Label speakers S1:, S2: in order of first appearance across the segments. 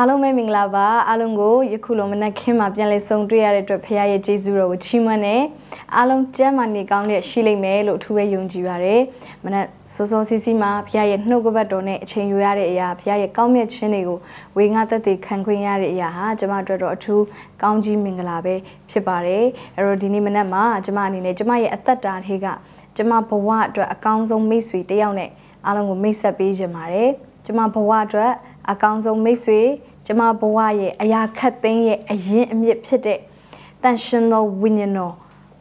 S1: အားလုံးပဲမင်္ဂလာပါအားလုံးကိုယခုလိုမနက်ခင်းမှာပြန်လည်ဆုံတွေ့ရတဲ့အတွက်ဖခင်ရဲ့ကျေးဇူးတော်ကိုချီးမွမ်းတယ်အားလုံးကျမ်းမာနေကောင်းလျက်ရှိလိမ့်မယ်လို့အထူးပဲယုံကြည်ပါတယ်မနက်စောစောစီးစီးမှာဖခင်ရဲ့နှုတ်ကပတ်တော်နဲ့အချိန်ယူရတဲ့အရာဖခင်ရဲ့ကောင်းမြတ်ခြင်းတွေကိုဝေငှသက်သေခံခွင့်ရတဲ့အရာဟာကျမတို့တော့အထူးကောင်းကြီးမင်္ဂလာပဲဖြစ်ပါတယ်အဲ့တော့ဒီနေ့မနက်မှာကျမအနေနဲ့ကျမရဲ့အသက်တာတွေကကျမဘဝအတွက်အကောင်းဆုံးမိတ်ဆွေတယောက်နဲ့အားလုံးကိုမိတ်ဆက်ပေးခြင်းပါတယ်ကျမဘဝအတွက်အကောင်းဆုံးမိတ်ဆွေကျမဘဝရဲ့အရာခတ်သိမ်းရဲ့အရင်အမြစ်ဖြစ်တဲ့တန်ရှင်သောဝိညာဉ်တော်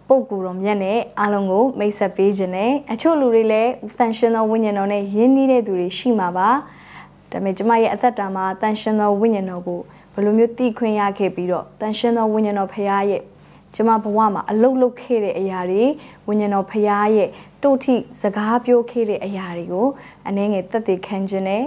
S1: ပုပ်ကူတော်မြတ်နဲ့အားလုံးကိုမိတ်ဆက်ပေးခြင်းနဲ့အချို့လူတွေလည်းတန်ရှင်သောဝိညာဉ်တော်နဲ့ယဉ်နေတဲ့သူတွေရှိမှာပါဒါပေမဲ့ကျမရဲ့အသက်တာမှာတန်ရှင်သောဝိညာဉ်တော်ကိုဘယ်လိုမျိုးတည်ခွင့်ရခဲ့ပြီးတော့တန်ရှင်သောဝိညာဉ်တော်ဖရာရဲ့ကျမဘဝမှာအလုတ်လုတ်ခဲ့တဲ့အရာတွေဝိညာဉ်တော်ဖရာရဲ့တုတ်ထိစကားပြောခဲ့တဲ့အရာတွေကိုအနည်းငယ်သက်သေခံခြင်းနဲ့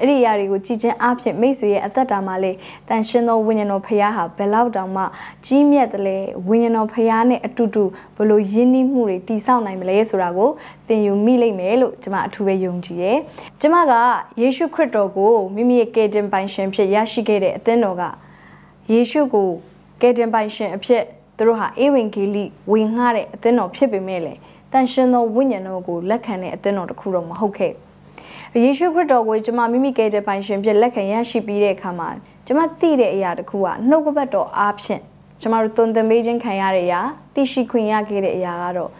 S1: အဲ့ဒီအရာတွေကိုကြည်ချင်းအဖြစ်မိတ်ဆွေရဲ့အသက်တာမှာလေတန်ရှင်သောဝိညာဉ်တော်ဖရာဟာဘယ်လောက်တောင်မှ ကြီးမြတ်တယ်လဲဝိညာဉ်တော်ဖရာနဲ့အတူတူဘလို့ယဉ်နှီးမှုတွေတည်ဆောက်နိုင်မလဲဆိုတာကိုသင်ယူမိလိမ့်မယ်လို့ကျွန်မအထူးပဲယုံကြည်ရယ်ကျွန်မကယေရှုခရစ်တော်ကိုမိမိရဲ့ကယ်တင်ပိုင်ရှင်ဖြစ်ရရှိခဲ့တဲ့အသင်းတော်ကယေရှုကိုကယ်တင်ပိုင်ရှင်အဖြစ်သူတို့ဟာအေဝံဂေလိဝင်ငှတဲ့အသင်းတော်ဖြစ်ပေမဲ့လေတန်ရှင်သောဝိညာဉ်တော်ကိုလက်ခံတဲ့အသင်းတော်တစ်ခုတော့မဟုတ်ခဲ့ဘူးယေရှုခရစ်တော်ကိုကျွန်မမိမိကယ်တဲ့ပိုင်ရှင်ဖြစ်လက်ခံရရှိပြီးတဲ့အခါမှာကျွန်မသိတဲ့အရာတစ်ခုကနှုတ်ကပတ်တော်အားဖြင့်ကျွန်မတို့သွန်သင်ပေးခြင်းခံရတဲ့အရာသိရှိခွင့်ရခဲ့တဲ့အရာကတော့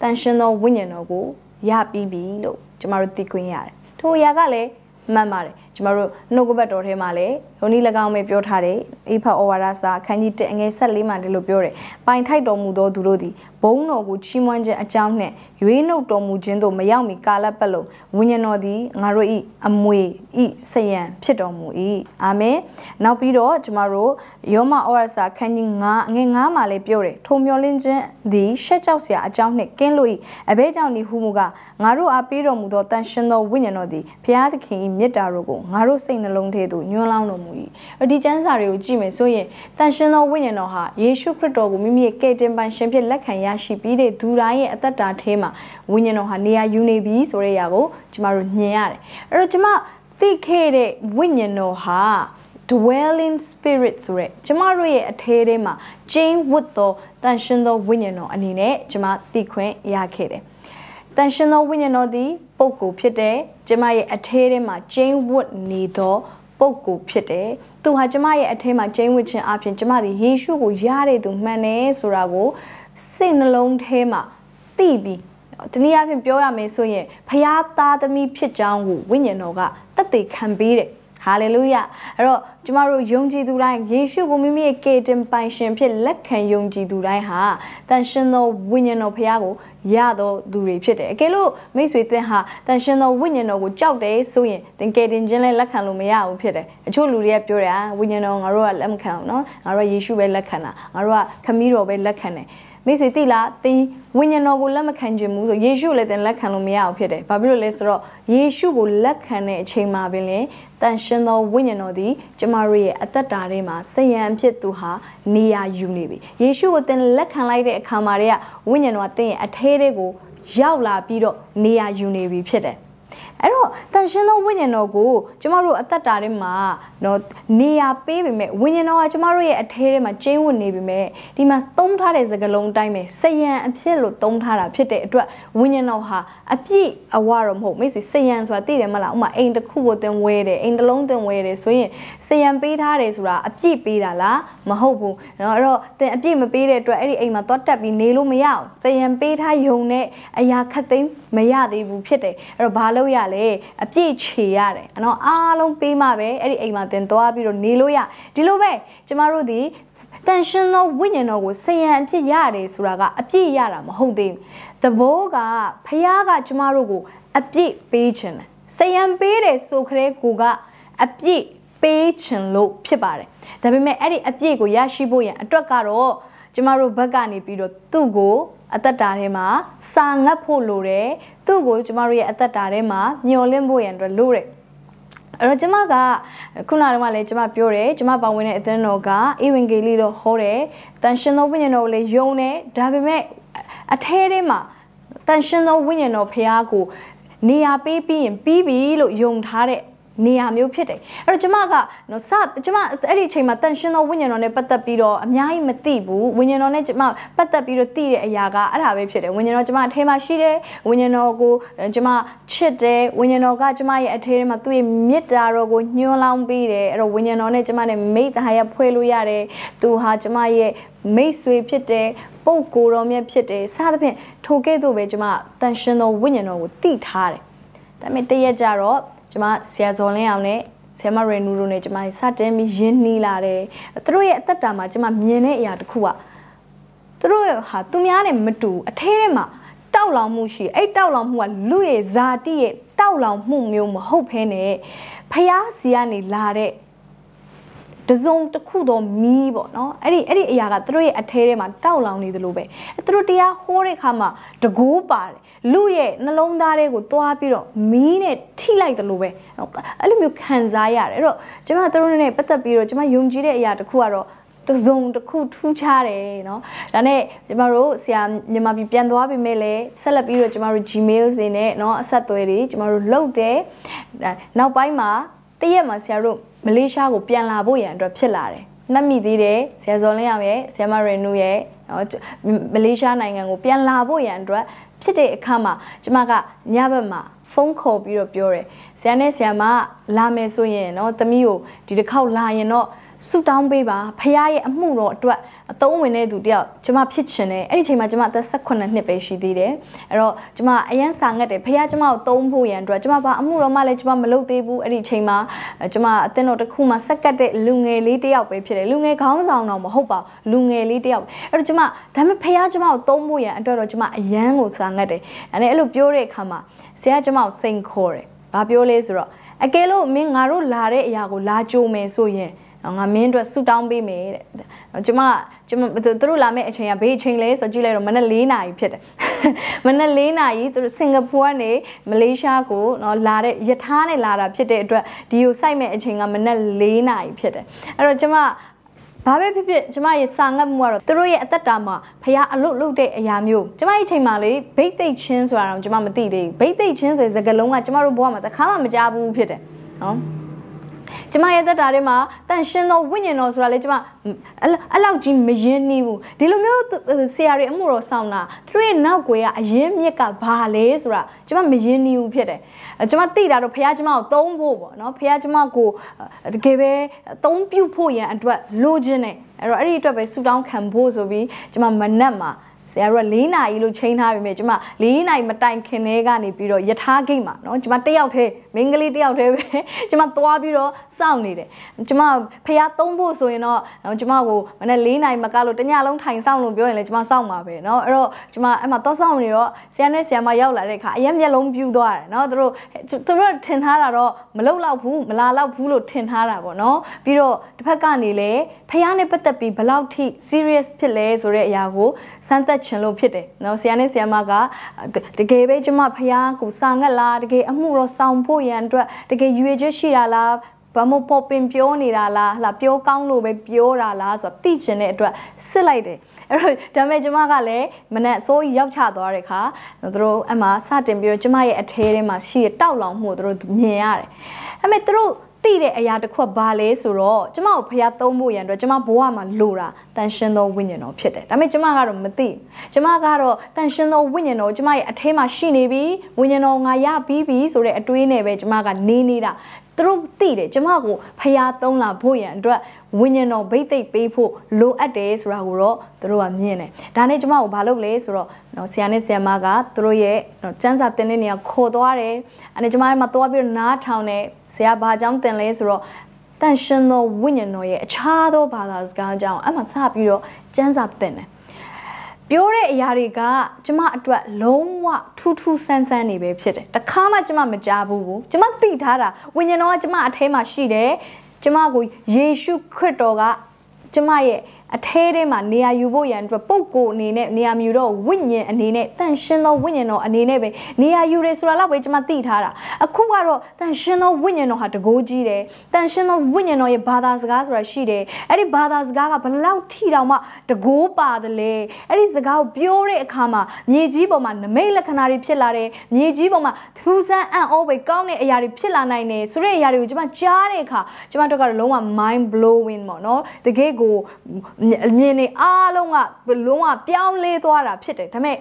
S1: တန်ရှင်သောဝိညာဉ်တော်ကိုရပြီးပြီလို့ကျွန်မတို့သိခွင့်ရတယ်။ထို့အရာကလည်းမှန်ပါတယ်ကျမတို့နှုတ်ကပတ်တော်ထဲမှာလည်းရုံဤ၎င်းပဲပြောထားတယ်အိဖတ်ဩဝါဒစာအခန်းကြီး1အငယ်14မှာဒီလိုပြောတယ်ပိုင်ထိုက်တော်မူသောသူတို့သည်ဘုန်းတော်ကိုချီးမွမ်းခြင်းအကြောင်းနှင့်ရွေးနှုတ်တော်မူခြင်းတို့မရောက်မီကာလပတ်လုံးဝိညာဉ်တော်သည်ငါတို့ဤအမွေဤဆယံဖြစ်တော်မူ၏အာမင်နောက်ပြီးတော့ကျမတို့ယောမဩဝါဒစာအခန်းကြီး9အငယ်9မှာလည်းပြောတယ်ထုံမျောလင်းခြင်းသည်ရှက်ကြောက်စရာအကြောင်းနှင့်ကင်းလို့၏အဘဲကြောင့်ဒီဟုမူကငါတို့အားပေးတော်မူသောတန်ရှင်သောဝိညာဉ်တော်သည်ဘုရားသခင်၏မေတ္တာတို့ကိုငါတို့စိတ်နှလုံးထဲသို့ညွှန်းလောင်းတော်မူ၏အဒီကျမ်းစာတွေကိုကြည့်မယ်ဆိုရင်တန်ရှင်သောဝိညာဉ်တော်ဟာယေရှုခရစ်တော်ကိုမိမိရဲ့ကယ်တင်ပိုင်ရှင်ဖြစ်လက်ခံရရှိပြီးတဲ့ဒူတိုင်းရဲ့အသက်တာထဲမှာဝိညာဉ်တော်ဟာနေရာယူနေပြီဆိုတဲ့အရာကိုကျမတို့ညင်ရတယ်အဲ့တော့ကျမသိခဲ့တဲ့ဝိညာဉ်တော်ဟာ dwelling spirit ဆိုရက်ကျမတို့ရဲ့အထဲထဲမှာကျင်းဝတ်သောတန်ရှင်သောဝိညာဉ်တော်အနေနဲ့ကျမသိခွင့်ရခဲ့တယ်။တန်ရှင်သောဝိညာဉ်တော်သည်ပုဂ္ဂိုလ်ဖြစ်တဲ့ကျမရဲ့အထဲထဲမှာကျင်းဝတ်နေသောပုဂ္ဂိုလ်ဖြစ်တယ်။သူဟာကျမရဲ့အထဲမှာကျင်းဝတ်ခြင်းအပြင်ကျမသည်ယေရှုကိုရတဲ့သူမှန်တယ်ဆိုတာကိုစိတ်နှလုံးထဲမှာသိပြီးတနည်းအားဖြင့်ပြောရမယ်ဆိုရင်ဖျားသားသမီးဖြစ်ကြောင်းကိုဝိညာဉ်တော်ကတသက်ခံပေးတယ်။ဟာလေလုယအဲ့တော့ကျမတို့ယုံကြည်သူတိုင်းယေရှုကိုမိမိရဲ့ကေတင်ပိုင်ရှင်ဖြစ်လက်ခံယုံကြည်သူတိုင်းဟာတန်ရှင်သောဝိညာဉ်တော်ဖခင်ကိုရသောသူတွေဖြစ်တယ်အကယ်လို့မိတ်ဆွေသင်ဟာတန်ရှင်သောဝိညာဉ်တော်ကိုကြောက်တယ်ဆိုရင်သင်ကယ်တင်ခြင်းလည်းလက်ခံလို့မရဘူးဖြစ်တယ်အချို့လူတွေကပြောတယ်အာဝိညာဉ်တော်ငါတို့ကလက်မခံဘူးเนาะငါတို့ကယေရှုပဲလက်ခံတာငါတို့ကခမည်းတော်ပဲလက်ခံတယ်မိတ်ဆွေတိလားတင်းဝိညာဉ်တော်ကိုလက်မခံခြင်းဘူးဆိုယေရှုလည်းတင်လက်ခံလို့မရအောင်ဖြစ်တယ်။ဘာဖြစ်လို့လဲဆိုတော့ယေရှုကိုလက်ခံတဲ့အချိန်မှာပင်လေတန်ရှင်သောဝိညာဉ်တော်သည်ကျမတို့ရဲ့အသက်တာထဲမှာဆယံအဖြစ်သူဟာနေရာယူနေပြီ။ယေရှုကိုတင်လက်ခံလိုက်တဲ့အခါမှာတည်းကဝိညာဉ်တော်ကတင်းရဲ့အထဲတွေကို ရောက်လာပြီးတော့နေရာယူနေပြီဖြစ်တယ်။အဲ့တော့တန်ရှင်းသောဝိညာဉ်တော်ကိုကျမတို့အသက်တာထဲမှာနော်နေရာပေးပေမဲ့ဝိညာဉ်တော်ကကျမတို့ရဲ့အထဲထဲမှာကျင်းဝင်နေပေမဲ့ဒီမှာသုံးထားတဲ့စကားလုံးတိုင်းပဲစယံအဖြစ်လို့သုံးထားတာဖြစ်တဲ့အတွက်ဝိညာဉ်တော်ဟာအပြည့်အဝတော့မဟုတ်မိတ်ဆွေစယံဆိုတာသိတယ်မလားဥမာအိမ်တစ်ခုကိုသင်ဝဲတယ်အိမ်တစ်လုံးသင်ဝဲတယ်ဆိုရင်စယံပေးထားတယ်ဆိုတာအပြည့်ပေးတာလားမဟုတ်ဘူးနော်အဲ့တော့သင်အပြည့်မပေးတဲ့အတွက်အဲ့ဒီအိမ်မှာသွားတက်ပြီးနေလို့မရအောင်စယံပေးထားယုံနဲ့အရာခတ်သိမ်းမရသေးဘူးဖြစ်တယ်အဲ့တော့ဘာလို့ရလဲလည်းအပြည့်ချေရတယ်အနော်အားလုံးပေးမှပဲအဲ့ဒီအိမ်မှာသင်သွားပြီးတော့နေလို့ရဒီလိုပဲကျမတို့ဒီတန်ရှင်သောဝိညာဉ်တော်ကိုဆယံအဖြစ်ရတယ်ဆိုတာကအပြည့်ရတာမဟုတ်သေးဘူး။သဘောကဖခင်ကကျမတို့ကိုအပြည့်ပေးခြင်းတယ်။ဆယံပေးတယ်ဆိုခရဲကိုကအပြည့်ပေးခြင်းလို့ဖြစ်ပါတယ်။ဒါပေမဲ့အဲ့ဒီအပြည့်ကိုရရှိဖို့ရန်အတွက်ကတော့ကျမတို့ဘက်ကနေပြီးတော့သူ့ကိုအသက်တာထဲမှာစာငတ်ဖို့လိုတယ်သူ့ကိုကျမတို့ရဲ့အသက်တာထဲမှာမျောလင့်ဖို့ရန်အတွက်လိုတယ်အဲ့တော့ကျမကခုနကတော့လည်းကျမပြောတယ်ကျမပါဝင်တဲ့အသင်းတော်ကဧဝံဂေလိတော့ဟောတယ်တန်ရှင်သောဝိညာဉ်တော်ကိုလည်းယုံတယ်ဒါပေမဲ့အထဲထဲမှာတန်ရှင်သောဝိညာဉ်တော်ဖရာကိုနေရာပေးပြီးရင်ပြီးပြီလို့ယုံထားတဲ့နေရာမျိုးဖြစ်တယ်အဲ့တော့ကျမကနော်စကျမအဲ့ဒီအချိန်မှာတန်ရှင်သောဝိညာဉ်တော်နဲ့ပတ်သက်ပြီးတော့အများကြီးမသိဘူးဝိညာဉ်တော်နဲ့ကျမပတ်သက်ပြီးတော့သိတဲ့အရာကအဲ့ဒါပဲဖြစ်တယ်ဝိညာဉ်တော်ကျမအထဲမှာရှိတယ်ဝိညာဉ်တော်ကိုကျမချစ်တယ်ဝိညာဉ်တော်ကကျမရဲ့အထဲထဲမှာသူ့ရဲ့မေတ္တာတော်ကိုညှိုးလောင်းပေးတယ်အဲ့တော့ဝိညာဉ်တော်နဲ့ကျမနဲ့မိသားရဖွဲ့လို့ရတယ်သူဟာကျမရဲ့မိတ်ဆွေဖြစ်တယ်ပုပ်ကိုယ်တော်မြတ်ဖြစ်တယ်စသဖြင့်ထိုကဲ့သို့ပဲကျမတန်ရှင်သောဝိညာဉ်တော်ကိုတည်ထားတယ်ဒါပေမဲ့တရက်ကြတော့ကျမဆရာဇော်လင်းအောင်နဲ့ဆရာမရေနူတို့နဲ့ကျမစတင်ပြီးရင်းနှီးလာတယ်သူတို့ရဲ့အသက်တာမှာကျမမြင်တဲ့အရာတစ်ခုကသူတို့ဟာသူများနဲ့မတူအထဲထဲမှာတောက်လောင်မှုရှိအဲ့တောက်လောင်မှုကလူရဲ့ဇာတိရဲ့တောက်လောင်မှုမျိုးမဟုတ်ဘဲနဲ့ဖះစီကနေလာတဲ့တစုံတစ်ခုသောမီးပေါ့နော်အဲ့ဒီအဲ့ဒီအရာကသူတို့ရဲ့အထဲထဲမှာတောက်လောင်နေသလိုပဲသူတို့တရားဟောတဲ့အခါမှာတကိုးပါတယ်လူရဲ့နှလုံးသားထဲကိုသွားပြီးတော့မီးနဲ့ထိလိုက်သလိုပဲအဲ့လိုမျိုးခံစားရတယ်အဲ့တော့ကျွန်မသူတို့နဲ့ပတ်သက်ပြီးတော့ကျွန်မယုံကြည်တဲ့အရာတစ်ခုကတော့တစုံတစ်ခုထူးခြားတယ်เนาะဒါနဲ့ကျမတို့ဆရာမြန်မာပြည်ပြန်သွားပြီမဲ့လဲဆက်လက်ပြီးတော့ကျမတို့ Gmail စင်နဲ့เนาะအဆက်အသွယ်တွေကျမတို့လုပ်တယ်နောက်ပိုင်းမှာတရက်မှာဆရာတို့မလေးရှားကိုပြန်လာဖို့ရန်အတွက်ဖြစ်လာတယ်မှတ်မိသေးတယ်ဇေဇော်လင်းအောင်ရဲ့ဇေမရင်နူရဲ့မလေးရှားနိုင်ငံကိုပြန်လာဖို့ရန်အတွက်ဖြစ်တဲ့အခါမှာကျမကညဘက်မှာဖုန်းခေါ်ပြီးတော့ပြောတယ်ဇာနဲ့ဇာမလာမယ်ဆိုရင်เนาะသမီးကိုဒီတစ်ခေါက်လာရင်တော့ဆုတောင်းပေးပါဖခင်ရဲ့အမှုတော်အတွက်အသုံးဝင်တဲ့သူတယောက်ကျွန်မဖြစ်ချင်တယ်အဲ့ဒီချိန်မှာကျွန်မအသက်18နှစ်ပဲရှိသေးတယ်အဲ့တော့ကျွန်မအရန်စာငတ်တယ်ဖခင်ကျွန်မကိုသုံးဖို့ရန်အတွက်ကျွန်မဘာအမှုတော်မှလည်းကျွန်မမလုပ်သေးဘူးအဲ့ဒီချိန်မှာကျွန်မအသင်းတော်တစ်ခုမှာဆက်ကတ်တဲ့လူငယ်လေးတယောက်ပဲဖြစ်တယ်လူငယ်ခေါင်းဆောင်တော့မဟုတ်ပါဘူးလူငယ်လေးတယောက်အဲ့တော့ကျွန်မဒါပေမဲ့ဖခင်ကျွန်မကိုသုံးဖို့ရန်အတွက်တော့ကျွန်မအရန်ကိုစာငတ်တယ်ဒါနဲ့အဲ့လိုပြောတဲ့အခါမှာဆရာကျွန်မကိုစိန်ခေါ်တယ်ဘာပြောလဲဆိုတော့အကယ်လို့မင်းငါတို့လာတဲ့အရာကိုလာကြိုမယ်ဆိုရင်ငါမင်းအတွက်ဆူတောင်းပေးမယ်တဲ့ကျမကျမသူတို့လာမယ့်အချိန်ကဘေးအချိန်လဲဆိုကြည့်လိုက်တော့မနက်၄နာရီဖြစ်တယ်မနက်၄နာရီသူတို့စင်ကာပူကနေမလေးရှားကို နော်လာတဲ့ယထာနဲ့လာတာဖြစ်တဲ့အတွက်ဒီကိုစိုက်မယ့်အချိန်ကမနက်၄နာရီဖြစ်တယ်အဲ့တော့ကျမဘာပဲဖြစ်ဖြစ်ကျမရဲ့စာငတ်မှုကတော့သူတို့ရဲ့အသက်တာမှာဖះအလုတ်လုတ်တဲ့အရာမျိုးကျမရဲ့ချိန်မှာလေဘိတ်သိမ့်ချင်းဆိုတာတော့ကျမမသိသေးဘူးဘိတ်သိမ့်ချင်းဆိုရင်စကားလုံးကကျမတို့ဘဝမှာတစ်ခါမှမကြားဘူးဖြစ်တယ်နော်ကျမရဲ့သက်တာထဲမှာတန်ရှင်းသောဝိညာဉ်တော်ဆိုတာလေကျမအဲ့လောက်ကြီးမယဉ်နှီးဘူးဒီလိုမျိုးဆရာတွေအမှုတော်ဆောင်တာသူတို့ရဲ့နောက်ွယ်ကအရင်မြစ်ကဘာလဲဆိုတာကျမမယဉ်နှီးဘူးဖြစ်တယ်ကျမသိတာတော့ဖခင်ကျမကိုသုံးဖို့ပေါ့နော်ဖခင်ကျမကိုတကယ်ပဲသုံးပြုဖို့ရန်အတွက်လိုချင်တယ်အဲ့တော့အဲ့ဒီအတွက်ပဲဆူတောင်းခံဖို့ဆိုပြီးကျမမနက်မှာဆရာတို့က၄နာရီလို့ချိန်ထားပြီမြေကျမ၄နာရီမတိုင်ခင်လေးကနေပြီးတော့ယထာဂိတ်မှာเนาะကျမတယောက်တည်းမိန်းကလေးတယောက်တည်းပဲကျမသွားပြီးတော့စောင့်နေတယ်ကျမဖះသုံးဖို့ဆိုရင်တော့ကျမကိုမနေ့၄နိုင်မကလို့တညလုံးထိုင်စောင့်လို့ပြောရင်လည်းကျမစောင့်မှာပဲเนาะအဲ့တော့ကျမအဲ့မှာသွားစောင့်နေတော့ဆရာနဲ့ဆရာမရောက်လာတဲ့အခါအရင်မျက်လုံးပြူးသွားတယ်เนาะသူတို့သူတို့ထင်ထားတာတော့မလုံလောက်ဘူးမလာလောက်ဘူးလို့ထင်ထားတာပေါ့เนาะပြီးတော့တစ်ဖက်ကနေလည်းဖះနဲ့ပတ်သက်ပြီးဘလောက်ထိ serious ဖြစ်လဲဆိုတဲ့အရာကိုစမ်းသပ်ခြင်းလို့ဖြစ်တယ်เนาะဆရာနဲ့ဆရာမကတကယ်ပဲကျမဖះကိုစာငတ်လားတကယ်အမှုတော့ဆောင်ဖို့ရန်အတွက်တကယ်ရွေချွတ်ရှိတာလားဘာမို့ပေါ်ပင်ပြောနေတာလားဟလာပြောကောင်းလို့ပဲပြောတာလားဆိုတော့သိချင်တဲ့အတွက်စစ်လိုက်တယ်အဲ့တော့ဒါပေမဲ့ကျမကလည်းမနက်အစိုးရရောက်ချသွားတဲ့အခါသူတို့အမှစတင်ပြီးတော့ကျမရဲ့အထဲထဲမှာရှိတဲ့တောက်လောင်မှုကိုသူတို့မြင်ရတယ်အဲ့မဲ့သူတို့သိတဲ့အရာတစ်ခုဘာလဲဆိုတော့ကျမကိုဖះသုံးဖို့ရန်အတွက်ကျမဘဝမှာလိုတာတန်ရှင်သောဝိညာဉ်တော်ဖြစ်တယ်ဒါပေမဲ့ကျမကတော့မသိကျမကတော့တန်ရှင်သောဝိညာဉ်တော်ကျမရဲ့အထဲမှာရှိနေပြီဝိညာဉ်တော်ငါရပြီးပြီဆိုတဲ့အတွေးနဲ့ပဲကျမကနေနေတာသူတို့သိတယ်ကျမကိုဖျားသုံးလာဖို့ရန်အတွက်ဝိညာဉ်တော်ဗိသိက်ပေးဖို့လိုအပ်တယ်ဆိုတာကိုတော့သူတို့ကမြင်တယ်ဒါနဲ့ကျမကိုမလုပ်လဲဆိုတော့နော်ဆရာနဲ့ဆရာမကသူတို့ရဲ့နော်စန်းစာတင်တဲ့နေရာခေါ်သွားတယ်အဲ့ဒါကျမကသွားပြီးတော့နားထောင်တယ်ဆရာဘာကြောင့်တင်လဲဆိုတော့တန်ရှင်သောဝိညာဉ်တော်ရဲ့အခြားသောဘာသာစကားအကြောင်းအမှစပြီးတော့စန်းစာတင်တယ်ပြောတဲ့အရာတွေကကျမအတွက်လုံးဝထူးထူးဆန်းဆန်းနေပဲဖြစ်တယ်တခါမှကျမမကြားဘူးဘူးကျမသိထားတာဝိညာဉ်တော်ကကျမအထဲမှာရှိတယ်ကျမကိုယေရှုခရစ်တော်ကကျမရဲ့အထဲထဲမှာနေရာယူဖို့ရန်အတွက်ပုပ်ကိုအနေနဲ့နေရာမြူတော့ဝိညာဉ်အနေနဲ့တန်ရှင်းသောဝိညာဉ်တော်အနေနဲ့ပဲနေရာယူတယ်ဆိုတာလောက်ပဲကျွန်မသိထားတာအခုကတော့တန်ရှင်းသောဝိညာဉ်တော်ဟာတကိုးကြီးတယ်တန်ရှင်းသောဝိညာဉ်တော်ရဲ့ဘာသာစကားဆိုတာရှိတယ်အဲ့ဒီဘာသာစကားကဘလောက်ထိတောင်မှ တကိုးပါတယ်လေအဲ့ဒီစကားကိုပြောတဲ့အခါမှာမြေကြီးပေါ်မှာနမိတ်လက္ခဏာတွေဖြစ်လာတယ်မြေကြီးပေါ်မှာထူးဆန်းအံ့ဩပဲကောင်းတဲ့အရာတွေဖြစ်လာနိုင်တယ်ဆိုတဲ့အရာတွေကိုကျွန်မကြားတဲ့အခါကျွန်မတို့ကတော့လုံးဝ mind blowing ပေါ့နော်တကယ်ကိုမြင်နေအားလုံးကလုံးဝပြောင်းလဲသွားတာဖြစ်တယ်ဒါပေမဲ့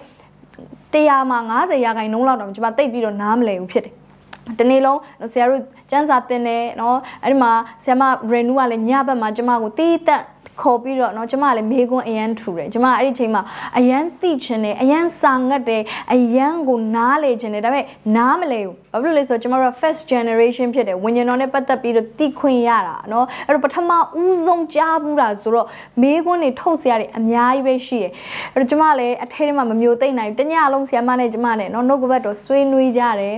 S1: 100မှာ90ရာခိုင်နှုန်းလောက်တော့ကျွန်မတိတ်ပြီးတော့နားမလည်ဘူးဖြစ်တယ်တနေ့လုံးဆရာတို့စံစာတင်တယ်เนาะအဲ့ဒီမှာဆရာမ renew ကလည်းညဘက်မှာကျမကိုတီးတန့်ခေါ်ပြီးတော့เนาะကျမကလည်းမေးခွန်းအရန်ထူတယ်ကျမကအဲ့ဒီချိန်မှာအရန်သိချင်တယ်အရန်စာငတ်တယ်အရန်ကိုနားလေချင်တယ်ဒါပေမဲ့နားမလဲဘူးဘာဖြစ်လို့လဲဆိုတော့ကျမတို့ first generation ဖြစ်တယ်ဝิญဉဏ်တော်နဲ့ပတ်သက်ပြီးတော့သိခွင့်ရတာเนาะအဲ့တော့ပထမဦးဆုံးကြားဘူးတာဆိုတော့မေးခွန်းတွေထုတ်စရာတွေအများကြီးပဲရှိတယ်အဲ့တော့ကျမလည်းအထဲထဲမှာမမျိုးသိမ့်နိုင်ဘူးတညလုံးဆရာမနဲ့ကျမနဲ့เนาะနှုတ်ကပတ်တော်ဆွေးနွေးကြတယ်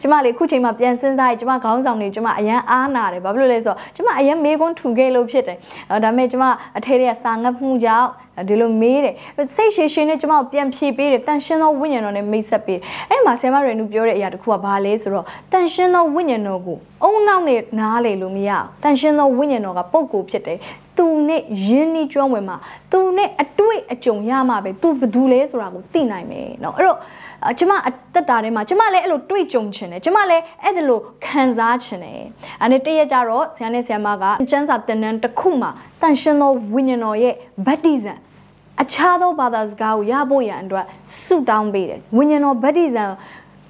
S1: ကျမလေအခုချိန်မှာပြန်စဉ်းစားရင်ကျမခေါင်းဆောင်တွေကျမအရန်အားနာတယ်ဘာဖြစ်လို့လဲဆိုတော့ကျမအရန်မေးခွန်းထူခဲ့လို့ဖြစ်တယ်ဒါပေမဲ့ကျမအထဲတွေကစာငတ်မှုကြောင့်ဒီလိုမေးတယ်စိတ်ရှည်ရှည်နဲ့ကျမကိုပြန်ဖြေပေးတယ်တန်ရှင်းသောဝိညာဉ်တော်နဲ့မိတ်ဆက်ပေးတယ်အဲ့မှာဆရာမရေနူပြောတဲ့အရာတစ်ခုကဘာလဲဆိုတော့တန်ရှင်းသောဝိညာဉ်တော်ကိုအုံနောက်နဲ့နားလေလို့မရတန်ရှင်းသောဝိညာဉ်တော်ကပုံကိုဖြစ်တယ်သူနဲ့ယဉ်နီးကျွမ်းဝင်မှာသူနဲ့အတွေ့အကြုံရမှာပဲသူဘယ်သူလဲဆိုတာကိုသိနိုင်မယ်เนาะအဲ့တော့ကျမအသက်တာထဲမှာကျမလည်းအဲ့လိုတွေ့ကြုံချင်တယ်ကျမလည်းအဲ့ဒါလိုခံစားချင်တယ်အဲ့ဒီတည့်ရကြတော့ဆရာနဲ့ဆရာမကကျမ်းစာသင်တန်းတစ်ခုမှာတန်ရှင်သောဝိညာဉ်တော်ရဲ့ဗတ္တိဇံအခြားသောဘာသာစကားကိုရဖို့ရန်အတွက်ဆုတောင်းပေးတယ်ဝိညာဉ်တော်ဗတ္တိဇံ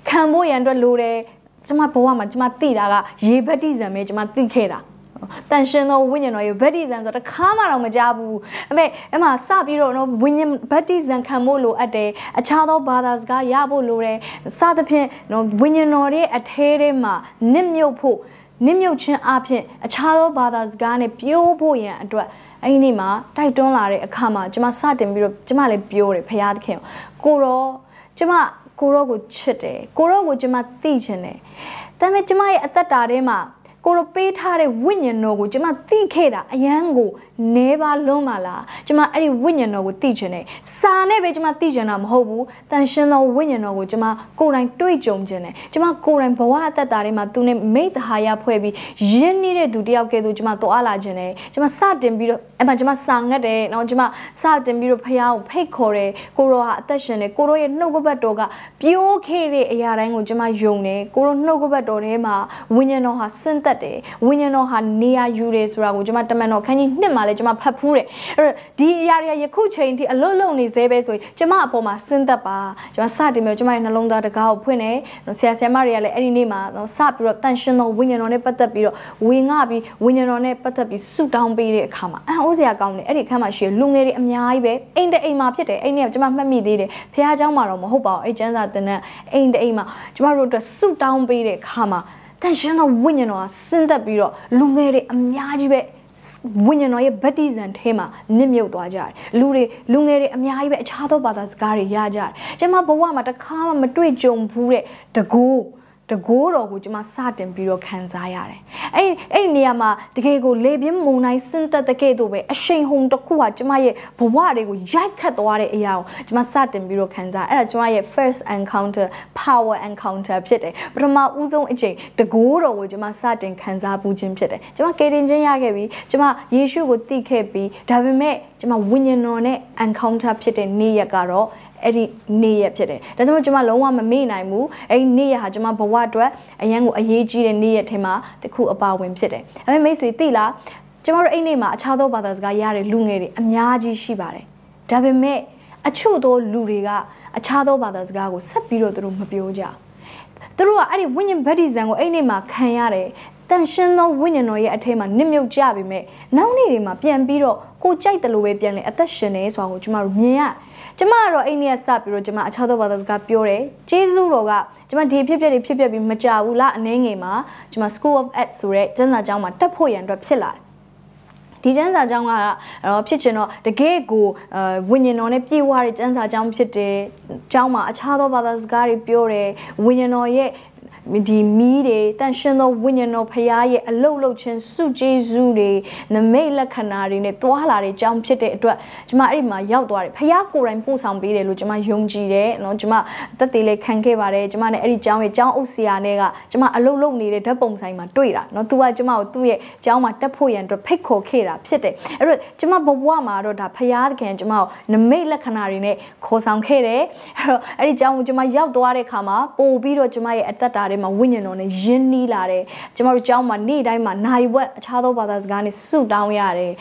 S1: ခံဖို့ရန်အတွက်လိုတယ်ကျမဘဝမှာကျမသိတာကရေဗတ္တိဇံပဲကျမသိခဲ့တာတန်ရှင်သောဝိညာဉ်တော်ရဲ့ဗတ္တိဇံဆိုတော့တခါမှတော့မကြဘူးအမေအမှစပြီးတော့နော်ဝိညာဉ်ဗတ္တိဇံခံဖို့လိုအပ်တယ်အခြားသောဘာသာစကားရဖို့လိုတယ်စသဖြင့်နော်ဝိညာဉ်တော်ရဲ့အထဲထဲမှာနစ်မြုပ်ဖို့နစ်မြုပ်ခြင်းအပြင်အခြားသောဘာသာစကားနဲ့ပြောဖို့ရန်အတွက်အဲ့ဒီနေ့မှာတိုက်တွန်းလာတဲ့အခါမှာကျွန်မစတင်ပြီးတော့ကျွန်မလည်းပြောတယ်ဖရာသခင်ကိုရောကျွန်မကိုရောကိုချစ်တယ်ကိုရောကိုကျွန်မသိချင်တယ်ဒါပေမဲ့ကျွန်မရဲ့အသက်တာထဲမှာကိုရပေးထားတဲ့ဝိညာဉ်တော်ကိုကျွန်မသိခဲ့တာအယံကိုနေပါလုံးပါလားကျွန်မအဲ့ဒီဝိညာဉ်တော်ကိုသိချင်တယ်စာနဲ့ပဲကျွန်မသိချင်တာမဟုတ်ဘူးတန်ရှင်တော်ဝိညာဉ်တော်ကိုကျွန်မကိုယ်တိုင်တွေ့ကြုံချင်တယ်ကျွန်မကိုယ်တိုင်ဘဝအသက်တာထဲမှာသူနဲ့မိသဟာယဖွဲ့ပြီးရင်းနှီးတဲ့သူတယောက်ကဲသူကျွန်မသွားလာချင်တယ်ကျွန်မစတင်ပြီးတော့အဲ့မှာကျွန်မစာငတ်တယ်နော်ကျွန်မစတင်ပြီးတော့ဖះကိုဖိတ်ခေါ်တယ်ကိုရောဟာအသက်ရှင်တယ်ကိုရောရဲ့နှုတ်ကပတ်တော်ကပြိုးခဲ့တဲ့အရာတိုင်းကိုကျွန်မယုံတယ်ကိုရောနှုတ်ကပတ်တော်ထဲမှာဝိညာဉ်တော်ဟာဆင့်သက်သက်တယ်ဝိညာဉ်တော်ဟာနေရာယူတယ်ဆိုတာကိုကျွန်မတမန်တော်ခန်းကြီးနှစ်မှာလည်းကျွန်မဖတ်ဖူးတယ်အဲ့တော့ဒီအရာတွေကယခုချိန်ထိအလွတ်လုံနေသေးပဲဆိုရင်ကျွန်မအပေါ်မှာစဉ်သက်ပါကျွန်မစတင်ပြီးကျွန်မရဲ့နှလုံးသားတကားကိုဖွင့်တယ်ဆရာဆရာမတွေကလည်းအဲ့ဒီနေ့မှာစပြီးတော့တန်ရှင်တော်ဝိညာဉ်တော်နဲ့ပတ်သက်ပြီးတော့ဝေငှပြီးဝိညာဉ်တော်နဲ့ပတ်သက်ပြီးဆုတောင်းပေးတဲ့အခါမှာအံ့ဩစရာကောင်းတယ်အဲ့ဒီအခါမှာရှိလူငယ်တွေအများကြီးပဲအိမ်တအိမ်မှာဖြစ်တယ်အိမ်နဲ့ကျွန်မမှတ်မိသေးတယ်ဖခင်เจ้าမှာတော့မဟုတ်ပါဘူးအဲ့ကျန်းစာတင်တဲ့အိမ်တအိမ်မှာကျွန်မတို့အတွက်ဆုတောင်းပေးတဲ့အခါမှာတန်ရှင်သောဝိညာဉ်တော်ကဆင်းသက်ပြီးတော့လူငယ်တွေအများကြီးပဲဝိညာဉ်တော်ရဲ့ဗတ္တိဇံထဲမှာနစ်မြုပ်သွားကြတယ်လူတွေလူငယ်တွေအများကြီးပဲအခြားသောဘာသာစကားတွေရကြတယ်ကျွန်မဘဝမှာတစ်ခါမှမတွေ့ကြုံဘူးတဲ့တကူတကိုးတော်ကိုကျွန်မစတင်ပြီးတော့ခံစားရတယ်။အဲ့အဲ့ဒီနေရာမှာတကယ်ကိုလေပြင်းမုန်တိုင်းဆင်းသက်တဲ့ကဲ့သို့ပဲအရှိန်ဟုန်တစ်ခုဟာကျွန်မရဲ့ဘဝတွေကိုရိုက်ခတ်သွားတဲ့အရာကိုကျွန်မစတင်ပြီးတော့ခံစားအဲ့ဒါကျွန်မရဲ့ first encounter power encounter ဖြစ်တယ်။ပထမဦးဆုံးအချိန်တကိုးတော်ကိုကျွန်မစတင်ခံစားပူးခြင်းဖြစ်တယ်။ကျွန်မကေတင်ခြင်းရခဲ့ပြီးကျွန်မယေရှုကိုသိခဲ့ပြီးဒါပေမဲ့ကျွန်မဝိညာဉ်တော်နဲ့ encounter ဖြစ်တဲ့နေ့ရက်ကတော့အဲ့ဒီနေ့ရက်ဖြစ်တယ်ဒါကြောင့်မို့ကျွန်မလုံးဝမမေ့နိုင်ဘူးအဲ့ဒီနေ့ရက်ဟာကျွန်မဘဝအတွက်အရန်ကိုအရေးကြီးတဲ့နေ့ရက်ထဲမှာတစ်ခုအပါဝင်ဖြစ်တယ်ဒါပေမဲ့မိတ်ဆွေသိလားကျွန်တော်တို့အဲ့နေ့မှာအခြားသောဘာသာစကားရတဲ့လူငယ်တွေအများကြီးရှိပါတယ်ဒါပေမဲ့အချို့သောလူတွေကအခြားသောဘာသာစကားကိုဆက်ပြီးတော့သူတို့မပြောကြသူတို့ကအဲ့ဒီဝိညာဉ်ဗတ္တိဇံကိုအဲ့နေ့မှာခံရတယ်တန်ရှင်းသောဝိညာဉ်တော်ရဲ့အထဲမှာနစ်မြုပ်ကြပြီမဲ့နောက်နေ့တွေမှာပြန်ပြီးတော့ကိုကြိုက်တယ်လို့ပဲပြန်လဲအသက်ရှင်နေဆိုတာကိုကျမတို့မြင်ရတယ်ကျမကတော့အိမ်နဲ့ဆက်ပြီးတော့ကျမအခြားသောဘာသာစကားပြောတယ်ကျေးဇူးတော်ကကျမဒီဖြစ်ပျက်တွေဖြစ်ပျက်ပြီးမကြဘူးလားအနေငယ်မှာကျမ School of Art ဆိုတဲ့ကျန်းစာကျောင်းမှာတက်ဖို့ရန်အတွက်ဖြစ်လာတယ်ဒီကျန်းစာကြောင်းကတော့ဖြစ်ချင်တော့တကယ့်ကိုဝိညာဉ်တော်နဲ့ပြည့်ဝတဲ့ကျန်းစာကြောင်းဖြစ်တယ်။ကျောင်းမှာအခြားသောဘာသာစကားတွေပြောတယ်။ဝိညာဉ်တော်ရဲ့ဒီမီးတွေတန်ရှင်သောဝိညာဉ်တော်ဖရာရဲ့အလုတ်လုတ်ခြင်းစုကျေးဇူးတွေနမိတ်လက္ခဏာတွေနဲ့တွားလာတဲ့ကြောင်းဖြစ်တဲ့အတွက်ကျွန်မအဲ့ဒီမှာရောက်သွားတယ်ဖရာကိုယ်တိုင်ပို့ဆောင်ပေးတယ်လို့ကျွန်မယုံကြည်တယ်နော်ကျွန်မတက်သေးလေးခံခဲ့ပါတယ်ကျွန်မနဲ့အဲ့ဒီကြောင်းရဲ့ကြောင်းအုပ်ဆရာနဲ့ကကျွန်မအလုတ်လုတ်နေတဲ့ဓာတ်ပုံဆိုင်မှာတွေ့တာနော်သူကကျွန်မကိုသူ့ရဲ့ကြောင်းမှာတက်ဖို့ရန်အတွက်ဖိတ်ခေါ်ခဲ့တာဖြစ်တယ်အဲ့တော့ကျွန်မဘဝမှာတော့ဒါဖရာသခင်ကျွန်မကိုနမိတ်လက္ခဏာတွေနဲ့ခေါ်ဆောင်ခဲ့တယ်အဲ့တော့အဲ့ဒီကြောင်းကိုကျွန်မရောက်သွားတဲ့အခါမှာပို့ပြီးတော့ကျွန်မရဲ့အသက်တာထဲမှာဝိညာဉ်တော်နဲ့ယဉ်နီးလာတယ်ကျမတို့ကျောင်းမှာနေ့တိုင်းမှာနိုင်ဝက်အခြားသောဘာသာစကားနဲ့ဆုတောင်းရတယ်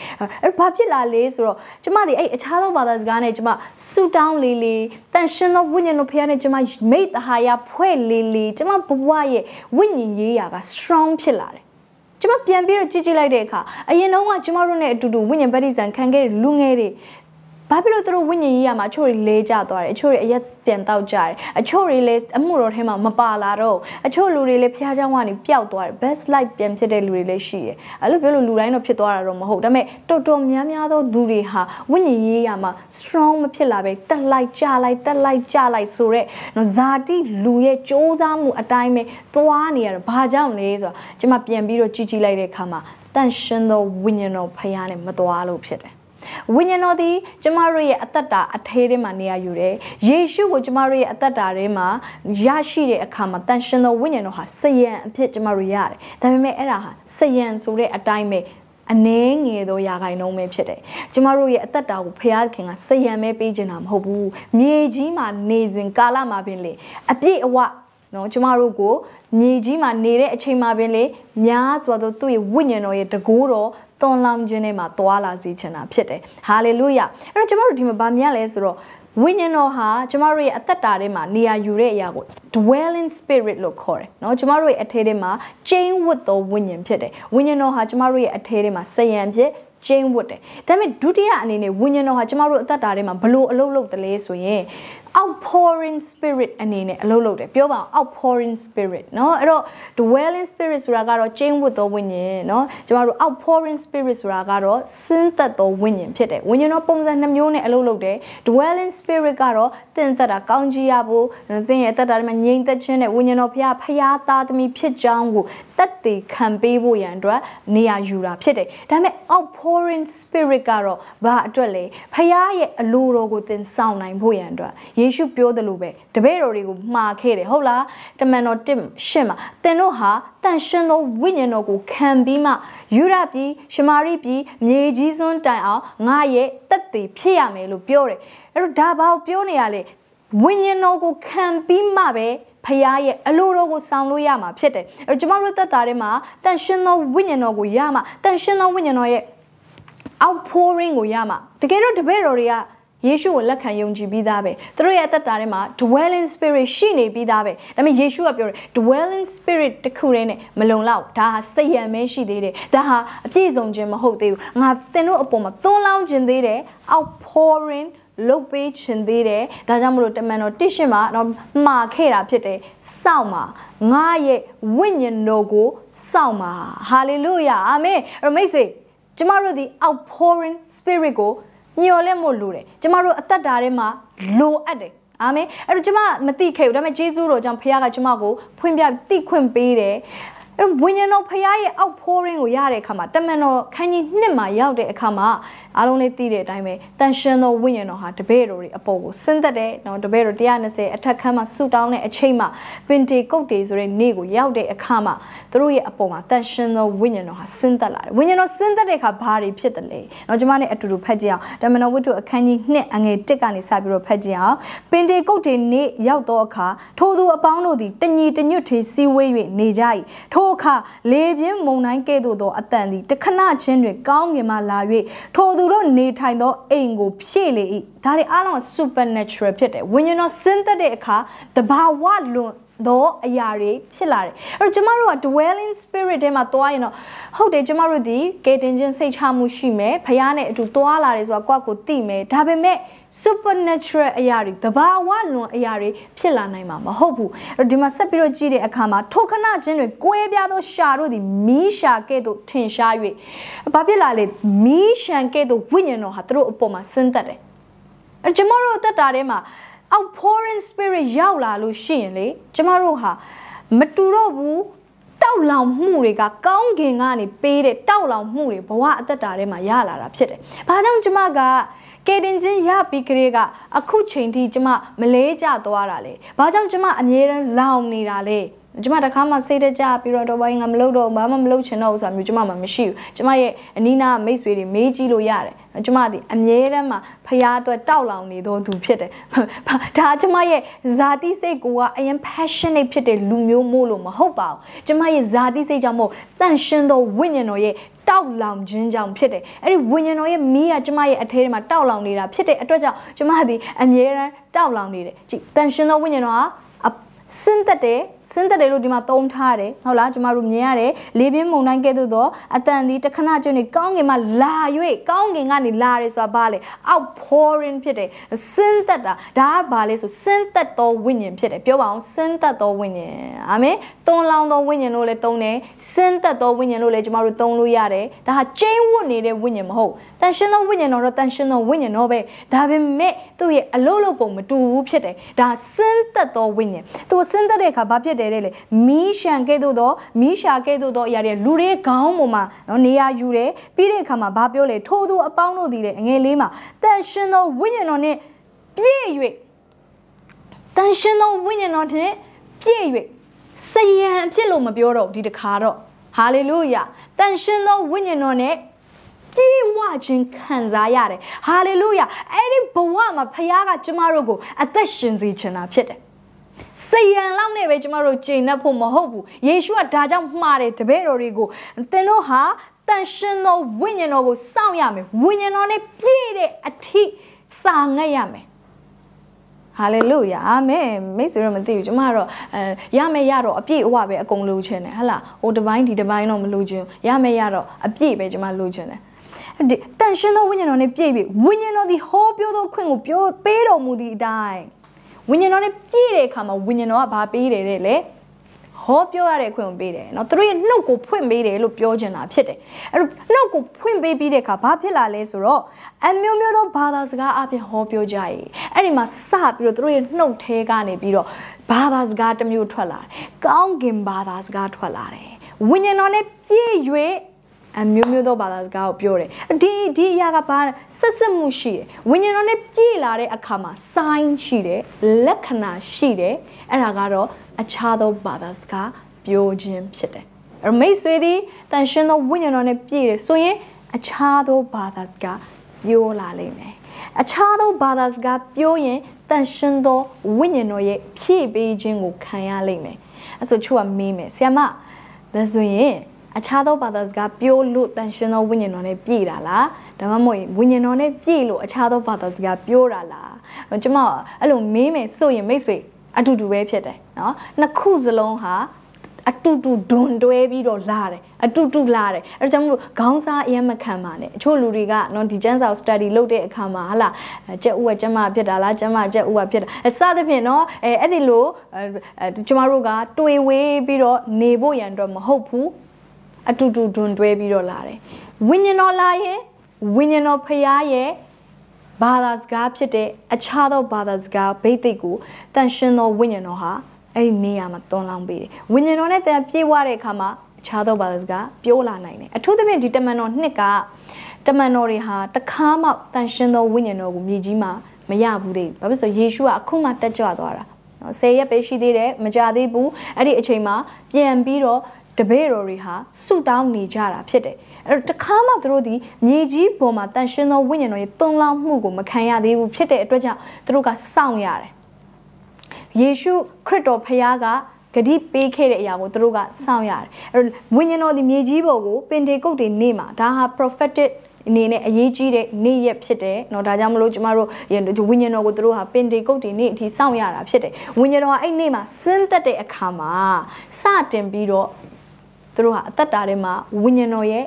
S1: အဲ့ဘာဖြစ်လာလဲဆိုတော့ကျမဒီအဲ့အခြားသောဘာသာစကားနဲ့ကျမဆုတောင်းလေးလေးတန်ရှင်သောဝိညာဉ်တော်ဖခင်နဲ့ကျမမိတ်တဟာယဖွဲ့လေးလေးကျမဘဝရဲ့ဝိညာဉ်ရေးရာက strong ဖြစ်လာတယ်ကျမပြန်ပြီးတော့ကြည့်ကြည့်လိုက်တဲ့အခါအရင်တော့ကကျမတို့နဲ့အတူတူဝိညာဉ်ဗတ္တိဇံခံခဲ့တဲ့လူငယ်တွေဘာဖြစ်လို့သူတို့ဝိညာဉ်ရေးရမှာအချို့တွေလဲကြသွားတယ်အချို့တွေအရက်ပြန်တောက်ကြတယ်အချို့တွေလဲအမှုတော်ထဲမှာမပါလာတော့အချို့လူတွေလဲဖျားเจ้าကနေပျောက်သွားတယ် best life ပြန်ဖြစ်တဲ့လူတွေလဲရှိတယ်အဲ့လိုပြောလို့လူတိုင်းတော့ဖြစ်သွားတာတော့မဟုတ်ဒါပေမဲ့တော်တော်များများသောသူတွေဟာဝိညာဉ်ရေးရမှာ strong မဖြစ်လာပဲတက်လိုက်ကြလိုက်တက်လိုက်ကြလိုက်ဆိုတော့နော်ဇာတိလူရဲ့စ조사မှုအတိုင်းပဲသွားနေရတာဘာကြောင့်လဲဆိုတာကျွန်မပြန်ပြီးတော့ကြည့်ကြည့်လိုက်တဲ့အခါမှာတန်ရှင်သောဝိညာဉ်တော်ဖခင်နဲ့မသွားလို့ဖြစ်တယ်ဝိညာဉ်တော်သည် ကျမတို့ရဲ့အသက်တာ အထဲထဲမှာနေရာယူတယ်ယေရှုကိုကျမတို့ရဲ့အသက်တာထဲမှာရရှိတဲ့အခါမှာတန်ရှင်တော်ဝိညာဉ်တော်ဟာစယံအဖြစ်ကျမတို့ရတယ်ဒါပေမဲ့အဲ့ဒါဟာစယံဆိုတဲ့အတိုင်းပဲအနှဲငယ်သောယာဂိုင်နှုံးပဲဖြစ်တယ်။ကျမတို့ရဲ့အသက်တာကိုဖခင်ကစယံပဲပေးခြင်းတာမဟုတ်ဘူး။မြေကြီးမှာနေစဉ်ကာလမှာပင်လေအပြည့်အဝနော်ကျမတို့ကိုမြေကြီးမှာနေတဲ့အချိန်မှာပင်လေများစွာသောသူ့ရဲ့ဝိညာဉ်တော်ရဲ့တကိုးတော်သွန်လောင်ခြင်းနဲ့မှာသွာလာစေချင်တာဖြစ်တယ်ဟာလေလုယအဲ့တော့ကျမတို့ဒီမှာဗာမြတ်လဲဆိုတော့ဝိညာဉ်တော်ဟာကျမတို့ရဲ့အသက်တာထဲမှာနေရာယူတဲ့အရာကို dwelling spirit လို့ခေါ်တယ်เนาะကျမတို့ရဲ့အထဲထဲမှာ chain ဝတ်သောဝိညာဉ်ဖြစ်တယ်ဝိညာဉ်တော်ဟာကျမတို့ရဲ့အထဲထဲမှာစယံဖြစ်ကျင်းဝတ်တယ်။ဒါပေမဲ့ဒုတိယအနေနဲ့ဝိညာဉ်တော်ဟာကျမတို့အသက်တာထဲမှာဘလို့အလုပ်လုပ်တယ်လဲဆိုရင် outpouring spirit အနေနဲ့အလုပ်လုပ်တယ်ပြောပါအောင် outpouring spirit เนาะအဲ့တော့ dwelling spirit ဆိုတာကတော့ကျင်းဝတ်သောဝိညာဉ်เนาะကျမတို့ outpouring spirit ဆိုတာကတော့ဆင်းသက်သောဝိညာဉ်ဖြစ်တယ်ဝိညာဉ်တော့ပုံစံနှမျိုးနဲ့အလုပ်လုပ်တယ် dwelling spirit ကတော့သင်သက်တာကောင်းကြီးရဖို့သင်ရဲ့အသက်တာတွေမှာငြိမ်သက်ခြင်းနဲ့ဝိညာဉ်တော်ဖရာဖရာသားသမီးဖြစ်ကြောင်းကိုတက်တည်ခံပေးဖို့ရန်အတွက်နေရာယူတာဖြစ်တယ်ဒါပေမဲ့ outpouring spirit ကတော့ဘာအတွက်လဲဖခင်ရဲ့အလိုတော်ကိုသင်ဆောင်နိုင်ဖို့ရန်အတွက်ယေရှုပြောသလိုပဲတပည့်တော်တွေကိုမှားခဲ့တယ်ဟုတ်လားတမန်တော်တရှင်းမှာသင်တို့ဟာတန်ရှင်းသောဝိညာဉ်တော်ကိုခံပြီးမှယူရပြီးရှမာရိပြီးမြေကြီးစွန်းတိုင်အောင်ငါရဲ့တက်တည်ဖြစ်ရမယ်လို့ပြောတယ်အဲ့တော့ဒါဘာကိုပြောနေရလဲဝိညာဉ်တော်ကိုခံပြီးမှပဲဖရာရဲ့အလိုတော်ကိုဆောင်လို့ရမှာဖြစ်တယ်။အဲ့တော့ကျမတို့သက်တာထဲမှာတန်ရှင်သောဝိညာဉ်တော်ကိုရမှာတန်ရှင်သောဝိညာဉ်တော်ရဲ့ outpouring ကိုရမှာတကယ်တော့တပည့်တော်တွေကယေရှုကိုလက်ခံယုံကြည်ပြီးသားပဲသူတို့ရဲ့အသက်တာထဲမှာ dwelling spirit ရှိနေပြီးသားပဲဒါပေမဲ့ယေရှုကပြောတယ် dwelling spirit တခုတည်းနဲ့မလုံလောက်ဒါဟာစိတ်ရံမဲရှိသေးတယ်ဒါဟာအပြည့်စုံခြင်းမဟုတ်သေးဘူးငါသင်တို့အပေါ်မှာသွန်လောင်းခြင်းသေးတယ် outpouring လုတ်ပေးခြင်းသေးတယ်ဒါကြောင့်မလို့တမန်တော်တစ်ရှင်မှာတော့မှားခဲ့တာဖြစ်တယ်စောင့်ပါငါရဲ့ဝိညာဉ်တော်ကိုစောင့်ပါဟာလေလုယာအာမင်အမိတ်ဆွေကျမတို့ဒီ outpouring spirit ကိုမျှော်လင့်ဖို့လိုတယ်ကျမတို့အသက်တာထဲမှာလိုအပ်တယ်အာမင်အဲ့တော့ကျမမသိခဲ့ဘူးဒါပေမဲ့ဂျေဇုတော်ကြောင့်ဖခင်ကကျမကိုဖွင့်ပြတိခွင့်ပေးတယ်အဲ့ဝိညာဉ်တော်ဖရာရဲ့အောက်ဖိုးရင်းကိုရတဲ့အခါမှာတမန်တော်ခန်းကြီးနှစ်မှာရောက်တဲ့အခါမှာအားလုံးလေးသိတဲ့အတိုင်းပဲတန်ရှင်တော်ဝိညာဉ်တော်ဟာတပည့်တော်တွေအပေါ်ကိုဆင်းသက်တဲ့နော်တပည့်တော်120အထက်ခန်းမှာဆူတောင်းတဲ့အချိန်မှာပင်တေကုတ်တေဆိုတဲ့နေ့ကိုရောက်တဲ့အခါမှာသူတို့ရဲ့အပေါ်မှာတန်ရှင်တော်ဝိညာဉ်တော်ဟာဆင်းသက်လာတယ်ဝိညာဉ်တော်ဆင်းသက်တဲ့အခါဘာတွေဖြစ်တယ်လဲနော်ကျွန်မနဲ့အတူတူဖတ်ကြအောင်တမန်တော်ဝိတ္ထုအခန်းကြီး2အငယ်1ကနေစပြီးတော့ဖတ်ကြအောင်ပင်တေကုတ်တေနေ့ရောက်သောအခါထိုသူအပေါင်းတို့သည်တညီတညွတ်ထေစီဝေး၍နေကြ၏ထိုထိုအခါလေပြင်းမုန်တိုင်းကဲ့သို့သောအတန်သည်တခဏချင်းတွင် ကောင်းကင်မှလာ၍ထိုသူတို့နေထိုင်သောအိမ်ကို ဖြည့်လေ၏ဒါတွေအားလုံး supernatural ဖြစ်တယ်ဝိညာဉ်တော်ဆင်းသက်တဲ့အခါတဘာဝလွန်သောအရာတွေဖြစ်လာတယ်အဲ့တော့ကျမတို့က dwelling spirit ထဲမှာသွားရင်တော့ဟုတ်တယ်ကျမတို့ဒီကေတင်ခြင်းစိတ်ချမှုရှိမယ်ဖခင်နဲ့အတူသွားလာတယ်ဆိုတာကိုယ့်ကိုသိမယ်ဒါပေမဲ့ supernatural အရာတွေတဘာဝလွန်အရာတွေဖြစ်လာနိုင်မှာမဟုတ်ဘူးအဲ့တော့ဒီမှာဆက်ပြီးတော့ကြည့်တဲ့အခါမှာထိုခဏချင်းတွေကွဲပြားသောရှာတို့သည်မီးရှာကဲ့သို့ထင်ရှား၍ဘာဖြစ်လာလဲမီးရှံကဲ့သို့ဝိညာဉ်တော်ဟာသူတို့အပေါ်မှာဆင်းသက်တယ်အဲ့ကျွန်တော်တို့တက်တာထဲမှာ outpouring spirit ရောက်လာလို့ရှိရင်လေကျမတို့ဟာ မတူတော့ဘူးတောက်လောင်မှုတွေကကောင်းကင်ကနေပေးတဲ့တောက်လောင်မှုတွေဘဝအသက်တာထဲမှာရလာတာဖြစ်တယ်။ဘာကြောင့်ကျမကကေတင်ချင်းရပြီးကလေးကအခုချိန်ထိကျမ မလဲကြသွားတာလေဘာကြောင့်ကျမအမြဲတမ်းလောင်နေတာလဲကျမတခါမှစိတ်တကြပြီးတော့တော့ဘာငါမလုပ်တော့ဘာမှမလုပ်ချင်တော့ဘူးဆိုတာမျိုးကျမမှမရှိဘူးကျမရဲ့အနီးနားမိတ်ဆွေတွေမေးကြည့်လို့ရတယ်ကျမဒီအမြဲတမ်းမှာဖျားအတွက်တောက်လောင်နေသောသူဖြစ်တယ်ဒါကျမရဲ့ဇာတိစိတ်ကအရင် passionate ဖြစ်တဲ့လူမျိုးမို့လို့မဟုတ်ပါဘူးကျမရဲ့ဇာတိစိတ်ကြောင့်မို့တန့်ရှင်းသောဝိညာဉ်တော်ရဲ့တောက်လောင်ခြင်းကြောင့်ဖြစ်တယ်အဲ့ဒီဝိညာဉ်တော်ရဲ့မီးကကျမရဲ့အထဲထဲမှာတောက်လောင်နေတာဖြစ်တဲ့အတွက်ကြောင့်ကျမသည်အမြဲတမ်းတောက်လောင်နေတယ်ကြည့်တန်ရှင်သောဝိညာဉ်တော်ဟာစင့်သက်တယ်ဆင်းသက်တယ်လို့ဒီမှာသုံးထားတယ်ဟုတ်လားကျမတို့မြင်ရတယ်လေပြင်းမုန်တိုင်းကဲ့သို့သောအတန်ဒီတခဏကျွန်းနေကောင်းကင်မှာလာ၍ကောင်းကင်ကနေလာတယ်ဆိုတာဘာလဲ outpouring ဖြစ်တယ်ဆင်းသက်တာဒါကဘာလဲဆိုဆင်းသက်သောဝိညာဉ်ဖြစ်တယ်ပြောပါအောင်ဆင်းသက်သောဝိညာဉ်အာမင်တွန်လောင်သောဝိညာဉ်လို့လည်းသုံးတယ်ဆင်းသက်သောဝိညာဉ်လို့လည်းကျမတို့သုံးလို့ရတယ်ဒါဟာကျင်းဝတ်နေတဲ့ဝိညာဉ်မဟုတ်တန်ရှင်သောဝိညာဉ်တော်တော့တန်ရှင်သောဝိညာဉ်တော့ပဲဒါပေမဲ့သူ့ရဲ့အလို့လို့ပုံမတူဘူးဖြစ်တယ်ဒါဆင်းသက်သောဝိညာဉ်သူဆင်းသက်တဲ့အခါဘာဖြစ်ဖြစ်တယ်တဲ့လေမီးရှံကဲ့သို့သောမီးရှာကဲ့သို့သောအရာတွေလူတွေခေါင်းပေါ်မှာနော်နေရာယူတယ်ပြီးတဲ့အခါမှာဘာပြောလဲထိုးသူအပေါင်းတို့ဒီလေအငယ်လေးမှာတန်ရှင်သောဝိညာဉ်တော်နဲ့ပြည့်၍တန်ရှင်သောဝိညာဉ်တော်နဲ့ပြည့်၍စယံအဖြစ်လို့မပြောတော့ဒီတခါတော့ဟာလေလုယာတန်ရှင်သောဝိညာဉ်တော်နဲ့ကြည်ဝခြင်းခံစားရတယ်ဟာလေလုယာအဲ့ဒီဘဝမှာဖခင်ကကျမတို့ကိုအသက်ရှင်စေချင်တာဖြစ်တယ်စယံလောက်နဲ့ပဲကျမတို့ဂျိနပ်ဖို့မဟုတ်ဘူးယေရှုကဒါကြောင့်မှားတယ်တပည့်တော်တွေကိုသင်တို့ဟာတန်ရှင်သောဝိညာဉ်တော်ကိုစောင့်ရမယ်ဝိညာဉ်တော်နဲ့ပြည့်တဲ့အထိစာငတ်ရမယ်ဟာလေလုယာအာမင်မိတ်ဆွေတို့မသိဘူးကျမကတော့အဲရမယ်ရတော့အပြည့်အဝပဲအကုန်လိုချင်တယ်ဟဟလားဟိုတစ်ပိုင်းဒီတစ်ပိုင်းတော့မလိုချင်ရမယ်ရတော့အပြည့်ပဲကျမလိုချင်တယ်တန်ရှင်သောဝိညာဉ်တော်နဲ့ပြည့်ပြီဝိညာဉ်တော်ဒီဟောပြောသောခွင့်ကိုပြောပေးတော်မူသည့်အတိုင်းဝိညာဉ်တော်နဲ့ပြည့်တဲ့အခါမှာဝိညာဉ်တော်ကဘာပေးတယ်တဲ့လဲဟောပြောရတဲ့ခွင့်ကိုပေးတယ်เนาะသူတို့ရဲ့နှုတ်ကိုဖွင့်ပေးတယ်လို့ပြောချင်တာဖြစ်တယ်အဲ့တော့နှုတ်ကိုဖွင့်ပေးပြီးတဲ့အခါဘာဖြစ်လာလဲဆိုတော့အမျိုးမျိုးသောဘာသာစကားအပြင်ဟောပြောကြရည်အဲ့ဒီမှာစပြီးတော့သူတို့ရဲ့နှုတ်ထဲကနေပြီးတော့ဘာသာစကားတစ်မျိုးထွက်လာတယ်ကောင်းကင်ဘာသာစကားထွက်လာတယ်ဝိညာဉ်တော်နဲ့ပြည့်၍အမျိုးမျိုးသောဘာသာစကားကိုပြောတယ်ဒီဒီအရာကဘာဆက်ဆက်မှုရှိတယ်ဝိညာဉ်တော်နဲ့ပြည့်လာတဲ့အခါမှာ sign ရှိတယ်လက္ခဏာရှိတယ်အဲ့ဒါကတော့အခြားသောဘာသာစကားပြောခြင်းဖြစ်တယ်အမိတ်ဆွေသည်တန်ရှင်းသောဝိညာဉ်တော်နဲ့ပြည့်တယ်ဆိုရင် အခြားသောဘာသာစကားပြောလာလိမ့်မယ်အခြားသောဘာသာစကားပြောရင်တန်ရှင်းသောဝိညာဉ်တော်ရဲ့ဖြည့်ပေးခြင်းကိုခံရလိမ့်မယ်အဲ့ဆိုချို့ကမေးမယ်ဆရာမဒါဆိုရင်အခြားသောဘာသာစကားပြောလို့တန်ရှင်သောဝိညာဉ်တော်နဲ့ပြည့်တာလားဒါမှမဟုတ်ဝိညာဉ်တော်နဲ့ပြည့်လို့အခြားသောဘာသာစကားပြောတာလားကျွန်မအဲ့လိုမေးမယ်ဆိုရင်မိတ်ဆွေအတူတူပဲဖြစ်တယ်နော်နှစ်ခုစလုံးဟာအတူတူဒွန်တွဲပြီးတော့လာတယ်အတူတူလာတယ်အဲဒါကြောင့်မလို့ခေါင်းစားအရင်မခံပါနဲ့အချို့လူတွေကနော်ဒီကျန်းစာကို study လုပ်တဲ့အခါမှာဟာလာကျက်ဥကကျမဖြစ်တာလားကျမကျက်ဥကဖြစ်တာအစသဖြင့်နော်အဲအဲ့ဒီလိုကျမတို့ကတွေဝေးပြီးတော့နေဖို့ရန်အတွက်မဟုတ်ဘူးအတူတူတွင်တွဲပြီးတော့လာတယ်ဝိညာဉ်တော်လာရင်ဝိညာဉ်တော်ဖရာရဲ့ဘာသာစကားဖြစ်တဲ့အခြားသောဘာသာစကားဘိသိက်ကိုတန်ရှင်သောဝိညာဉ်တော်ဟာအဲ့ဒီနေရာမှာတွန်းလောင်းပေးတယ်ဝိညာဉ်တော်နဲ့တန်ပြေဝတဲ့အခါမှာအခြားသောဘာသာစကားပြောလာနိုင်တယ်အထူးသဖြင့်ဒီတမန်တော်နှစ်ကတမန်တော်တွေဟာတခါမှတန်ရှင်သောဝိညာဉ်တော်ကိုမြေကြီးမှာမရဘူးသေးဘူးဘာဖြစ်လို့ယေရှုကအခုမှတက်ကြွသွားတာနော်10ရက်ပဲရှိသေးတယ်မကြသေးဘူးအဲ့ဒီအချိန်မှာ ပြန်ပြီးတော့တပည့်တော်တွေဟာဆူတောင်းနေကြတာဖြစ်တယ်အဲ့တော့တခါမှသူတို့ဒီမြေကြီးပေါ်မှာတန်ရှင်သောဝိညာဉ်တော်ရဲ့သုံးလောင်းမှုကိုမခံရသေးဘူးဖြစ်တဲ့အတွက်ကြောင့်သူတို့ကစောင့်ရတယ်ယေရှုခရစ်တော်ဖခင်ကဂတိပေးခဲ့တဲ့အရာကိုသူတို့ကစောင့်ရတယ်အဲ့တော့ဝိညာဉ်တော်ဒီမြေကြီးပေါ်ကိုပင်တေကုတ်တွေနေမှာဒါဟာ prophetic အနေနဲ့အရေးကြီးတဲ့နေ့ရက်ဖြစ်တယ်เนาะဒါကြောင့်မလို့ကျမတို့ဝိညာဉ်တော်ကိုသူတို့ဟာပင်တေကုတ်တီနေ့အထိစောင့်ရတာဖြစ်တယ်ဝိညာဉ်တော်ကအဲ့နေ့မှာစဉ်သက်တဲ့အခါမှာစတင်ပြီးတော့သူတို့ဟာအသက်တာထဲမှာဝိညာဉ်တော်ရဲ့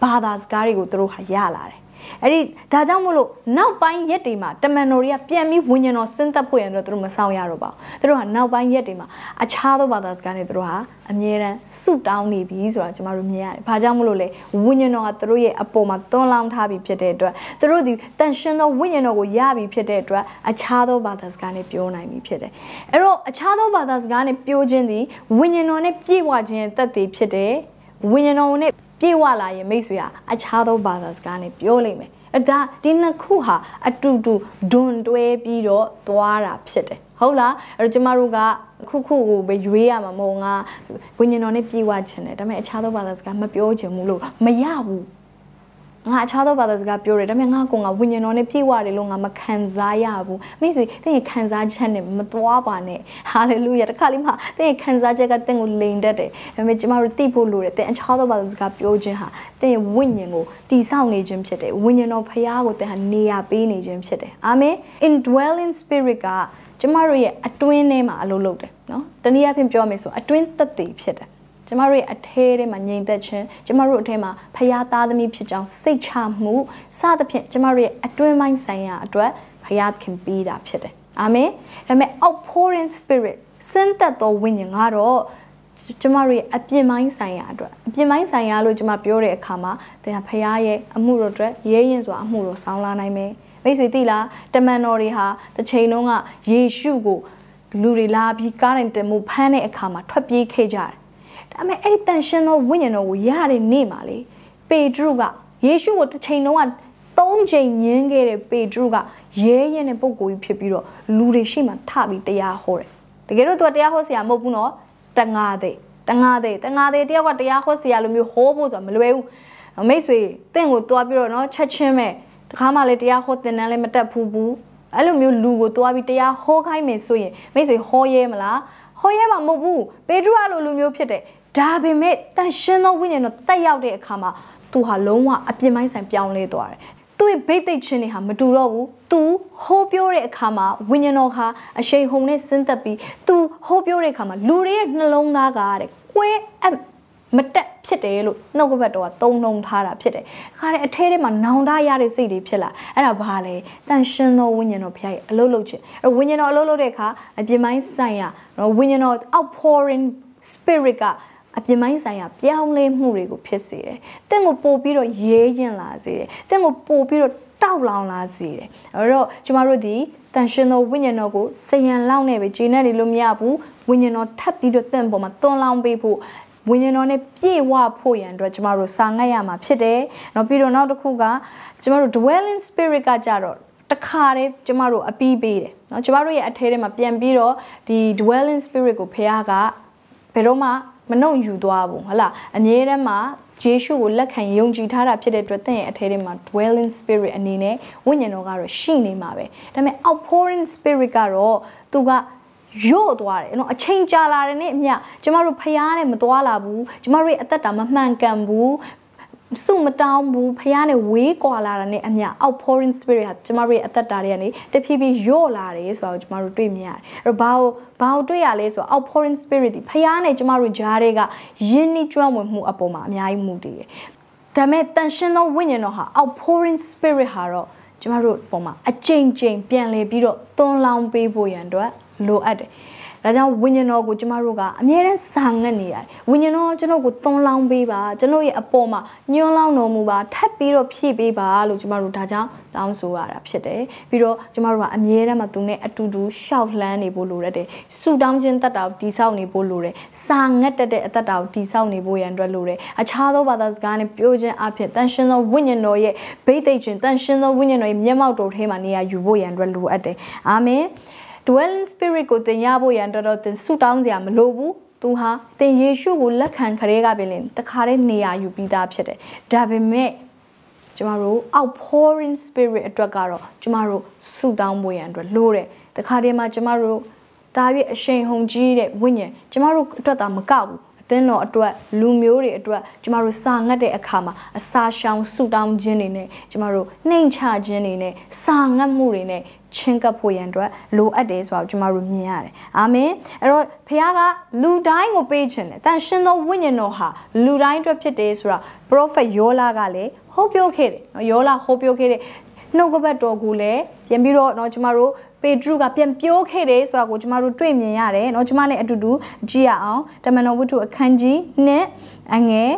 S1: ဘာသာစကားတွေကိုသူတို့ဟာရလာတယ်အဲ့ဒီဒါကြောင့်မို့လို့နောက်ပိုင်းရက်တွေမှာတမန်တော်တွေကပြန်ပြီးဝิญဉဏ်တော်စဉ်သက်ဖို့ရန်တော့သူတို့မဆောင်ရတော့ပါဘူးသူတို့ကနောက်ပိုင်းရက်တွေမှာအခြားသောဘာသာစကားတွေသူတို့ဟာအမြဲတမ်းဆုတောင်းနေပြီဆိုတာကျွန်တော်တို့မြင်ရတယ်။ဘာကြောင့်မလို့လဲဝိညာဉ်တော်ကသူတို့ရဲ့အပေါ်မှာသွန်လောင်းထားပြီးဖြစ်တဲ့အတွက်သူတို့ဒီတန်ရှင်သောဝိညာဉ်တော်ကိုရပြီဖြစ်တဲ့အတွက်အခြားသောဘာသာစကားနဲ့ပြောနိုင်ပြီဖြစ်တယ်။အဲ့တော့အခြားသောဘာသာစကားနဲ့ပြောခြင်းသည်ဝိညာဉ်တော်နဲ့ပြည့်ဝခြင်းရဲ့တသက်တည်ဖြစ်တယ်။ဝိညာဉ်တော်နဲ့ပြေဝလာရင်မိတ်ဆွေဟာအခြားသောဘာသာစကားနဲ့ပြောလိမ့်မယ်အဒါဒီနှစ်ခုဟာအတူတူဒွန်တွဲပြီးတော့သွားတာဖြစ်တယ်ဟုတ်လားအဲ့တော့ကျမတို့ကခုခုကိုပဲရွေးရမှာမဟုတ်ငါဝိညာဉ်တော်နဲ့ပြေဝချင်တယ်ဒါပေမဲ့အခြားသောဘာသာစကားမပြောချင်ဘူးလို့မရဘူးငါအခြားသောဘာသာစကားပြောတယ်ဒါပေမဲ့ငါကောင်ကဝိညာဉ်တော်နဲ့ပြည့်ဝတယ်လို့ငါမခံစားရဘူးမိတ်ဆွေသင်ရဲ့ခံစားချက်နဲ့မသွားပါနဲ့ဟာလေလုယာတခါလေးမှသင်ရဲ့ခံစားချက်ကသင်ကိုလိန်တတ်တယ်ဒါပေမဲ့ကျမတို့သိဖို့လိုတယ်သင်အခြားသောဘာသာစကားပြောခြင်းဟာသင်ရဲ့ဝိညာဉ်ကိုတိဆောက်နေခြင်းဖြစ်တယ်ဝိညာဉ်တော်ဖရားကိုသင်ဟာနေရာပေးနေခြင်းဖြစ်တယ်အာမင် indwelling spirit ကကျမတို့ရဲ့အတွင်းထဲမှာအလုပ်လုပ်တယ်နော်တနည်းအားဖြင့်ပြောမယ်ဆိုအတွင်းသက်သေဖြစ်တယ်ကျမတို့ရဲ့အထဲထဲမှာငြိမ်သက်ခြင်းကျမတို့အထဲမှာဖရာသားသမီးဖြစ်ကြောင်းစိတ်ချမှုစသဖြင့်ကျမတို့ရဲ့အတွင်းပိုင်းဆိုင်ရာအတွက်ဖရာခင်ပေးတာဖြစ်တယ်အာမင်ဒါပေမဲ့ outpouring spirit စင်သက်သောဝိညာဉ်ကတော့ကျမတို့ရဲ့အပြစ်ပိုင်းဆိုင်ရာအတွက်အပြစ်ပိုင်းဆိုင်ရာလို့ကျမပြောတဲ့အခါမှာတင်ဟာဖရာရဲ့အမှုတော်အတွက်ရဲရင်စွာအမှုတော်ဆောင်းလာနိုင်မယ်မိတ်ဆွေတိလားတမန်တော်တွေဟာတစ်ချိန်လုံးကယေရှုကိုလူတွေလာပြီးကားတိုင်တင်မှုဖမ်းတဲ့အခါမှာထွက်ပြေးခဲ့ကြတယ်ဒါပေမဲ့အဲ့ဒီတန်ရှင်သောဝိညာဉ်တော်ကိုရတဲ့နေ့မှာလေပေဒရုကယေရှုကိုတစ်ချိန်လုံးကသုံးချိန်ညင်းခဲ့တဲ့ပေဒရုကရဲရဲနဲ့ပုံကိုကြီးဖြစ်ပြီးတော့လူတွေရှေ့မှာထပြီးတရားဟောတယ်တကယ်လို့သူကတရားဟောဆရာမဟုတ်ဘူးနော်တငါသေးတငါသေးတငါသေးတယောက်ကတရားဟောဆရာလိုမျိုးဟောဖို့ဆိုတာမလွယ်ဘူးမိတ်ဆွေတင့်ကိုတွားပြီးတော့နော်ချက်ချင်းပဲတခါမှလည်းတရားဟောသင်တန်းလည်းမတက်ဘူးဘူးအဲ့လိုမျိုးလူကိုတွားပြီးတရားဟောခိုင်းမယ်ဆိုရင်မိတ်ဆွေဟောရဲမလားဟောရဲမှာမဟုတ်ဘူးပေဒရုအလိုလူမျိုးဖြစ်တယ်ဒါပေမဲ့တန်ရှင်းသောဝိညာဉ်တော်တက်ရောက်တဲ့အခါမှာသူဟာလုံးဝအပြင်းပိုင်းဆိုင်ပြောင်းလဲသွားတယ်သူ့ရဲ့ဘိတ်သိက်ခြင်းတွေဟာမတူတော့ဘူး။ तू ဟိုးပြောတဲ့အခါမှာဝိညာဉ်တော်ဟာအရှိန်ဟုန်နဲ့ဆင်းသက်ပြီး तू ဟိုးပြောတဲ့အခါမှာလူတွေရဲ့နှလုံးသားကတဲ့ကွဲအပ်မတက်ဖြစ်တယ်လို့နှုတ်ကပတ်တော်ကသုံးနှုံထားတာဖြစ်တယ်။အခါတဲ့အထဲထဲမှာနောင်တရတဲ့စိတ်တွေဖြစ်လာ။အဲ့ဒါဘာလဲ။တန်ရှင်သောဝိညာဉ်တော်ဖခင်ရဲ့အလုတ်လုတ်ခြင်း။အဲ့ဝိညာဉ်တော်အလုတ်လုတ်တဲ့အခါအပြင်းပိုင်းဆိုင်ရာဝိညာဉ်တော် outpouring spirit ကအပြင်ပိုင်းဆိုင်ရာပြောင်းလဲမှုတွေကိုဖြစ်စေတယ်။တင့်ကိုပို့ပြီးတော့ရဲရင်လာစေတယ်။တင့်ကိုပို့ပြီးတော့တောက်လောင်လာစေတယ်။အဲ့တော့ကျမတို့ဒီတန်ရှင်တော်ဝိညာဉ်တော်ကိုစယံလောက်နဲ့ပဲဂျင်းနဲ့နေလို့မရဘူး။ဝိညာဉ်တော်ထပ်ပြီးတော့တင့်ပေါ်မှာတွန်းလောင်းပေးဖို့ဝိညာဉ်တော်နဲ့ပြည့်ဝဖို့ရန်အတွက်ကျမတို့စာငတ်ရမှာဖြစ်တယ်။နောက်ပြီးတော့နောက်တစ်ခုကကျမတို့ dwelling spirit ကကြတော့တခါတည်းကျမတို့အပီးပေးတယ်เนาะကျမတို့ရဲ့အထဲထဲမှာပြန်ပြီးတော့ဒီ dwelling spirit ကိုဖခင်ကဘယ်တော့မှမနှုတ်ယူသွားဘူးဟလားအမြဲတမ်းမှာယေရှုကိုလက်ခံယုံကြည်ထားတာဖြစ်တဲ့အတွက်သင်ရဲ့အထဲထဲမှာ dwelling spirit အနေနဲ့ဝိညာဉ်တော်ကတော့ရှိနေမှာပဲဒါပေမဲ့ outpouring spirit ကတော့သူကရော့သွားတယ်နော်အချိန်ကြာလာတယ်နဲ့အမြကျမတို့ဖျားနဲ့မသွားလာဘူးကျမတို့ရဲ့အသက်တာမမှန်ကန်ဘူးစုမတောင်းဘူးဖះနဲ့ဝေးကွာလာတာနဲ့အမျှ outpouring spirit ဟာကျမတို့ရဲ့အသက်တာတွေကနေတဖြည်းဖြည်းညော့လာတယ်ဆိုတာကိုကျမတို့တွေ့မြင်ရတယ်။အဲ့တော့ဘာကိုဘာကိုတွေ့ရလဲဆိုတော့ outpouring spirit ဒီဖះနဲ့ကျမတို့ကြားတွေကယဉ်နီကျွမ်းဝင်မှုအပေါ်မှာအများကြီးမူတည်တယ်။ဒါပေမဲ့တန်ရှင်းသောဝိညာဉ်တော်ဟာ outpouring spirit ဟာတော့ကျမတို့အပေါ်မှာအချိန်ချင်းပြန်လည်ပြီးတော့သွန်လောင်းပေးဖို့ရန်အတွက်လိုအပ်တယ်။ဒါကြောင့်ဝိညာဉ်တော်ကိုကျမတို့ကအမြဲတမ်းစာငတ်နေရတယ်ဝိညာဉ်တော်ကျွန်တော်ကိုသွန်လောင်းပေးပါကျွန်တော်ရဲ့အပေါ်မှာညွှန်းလောင်းတော်မူပါထပ်ပြီးတော့ဖြည့်ပေးပါလို့ကျမတို့ဒါကြောင့်တောင်းဆိုရတာဖြစ်တယ်ပြီးတော့ကျမတို့ကအမြဲတမ်းမှသူနဲ့အတူတူရှောက်လှမ်းနေဖို့လိုရတဲ့ဆူတောင်းခြင်းတတ်တာကိုတိဆောက်နေဖို့လိုတယ်စာငတ်တတ်တဲ့အတ္တတာကိုတိဆောက်နေဖို့ရန်အတွက်လိုတယ်အခြားသောဘာသာစကားနဲ့ပြောခြင်းအဖြစ်တန်ရှင်သောဝိညာဉ်တော်ရဲ့ဘိသိက်ခြင်းတန်ရှင်သောဝိညာဉ်တော်ရဲ့မျက်မှောက်တော်ထဲမှာနေရာယူဖို့ရန်အတွက်လိုအပ်တယ်အာမင် dwelling spirit ကိုသင်ရဖို့ရန်တော်တော်သင်ဆုတောင်းစရာမလိုဘူးသူဟာသင်ယေရှုကိုလက်ခံခရဲကပင်လင်တခါတည်းနေရာယူပြီးသားဖြစ်တယ်ဒါပေမဲ့ကျမတို့ outpouring spirit အတွက်ကတော့ကျမတို့ဆုတောင်းဖို့ရန်အတွက်လိုတယ်တခါတည်းမှာ ကျမတို့ဒါပြည့်အရှိန်ဟုန်ကြီးတဲ့ဝိညာဉ်ကျမတို့အတွက်သာမကဘူးအသင်းတော်အတွက်လူမျိုးတွေအတွက်ကျမတို့စာငတ်တဲ့အခါမှာအစာရှောင်ဆူတောင်းခြင်းတွေနဲ့ကျမတို့နှိမ်ချခြင်းတွေနဲ့စာငတ်မှုတွေနဲ့ချင်းကပ်ဖို့ရန်အတွက်လိုအပ်တယ်ဆိုတော့ကျွန်တော်တို့မြင်ရတယ်အာမင်အဲ့တော့ဖခင်ကလူတိုင်းကိုပေးခြင်းတယ်တန်ရှင်သောဝိညာဉ်တော်ဟာလူတိုင်းအတွက်ဖြစ်တယ်ဆိုတော့ prophet ယောလာကလည်းဟောပြောခဲ့တယ်နော်ယောလာဟောပြောခဲ့တဲ့နှုတ်ကပတ်တော်ကိုလည်းပြန်ပြီးတော့เนาะကျမတို့ပေဒရုကပြန်ပြောခဲ့တယ်ဆိုတာကိုကျမတို့တွေ့မြင်ရတယ်เนาะကျမနဲ့အတူတူကြည့်ရအောင်တမန်တော်ဝတ္ထုအခန်းကြီး2အငယ်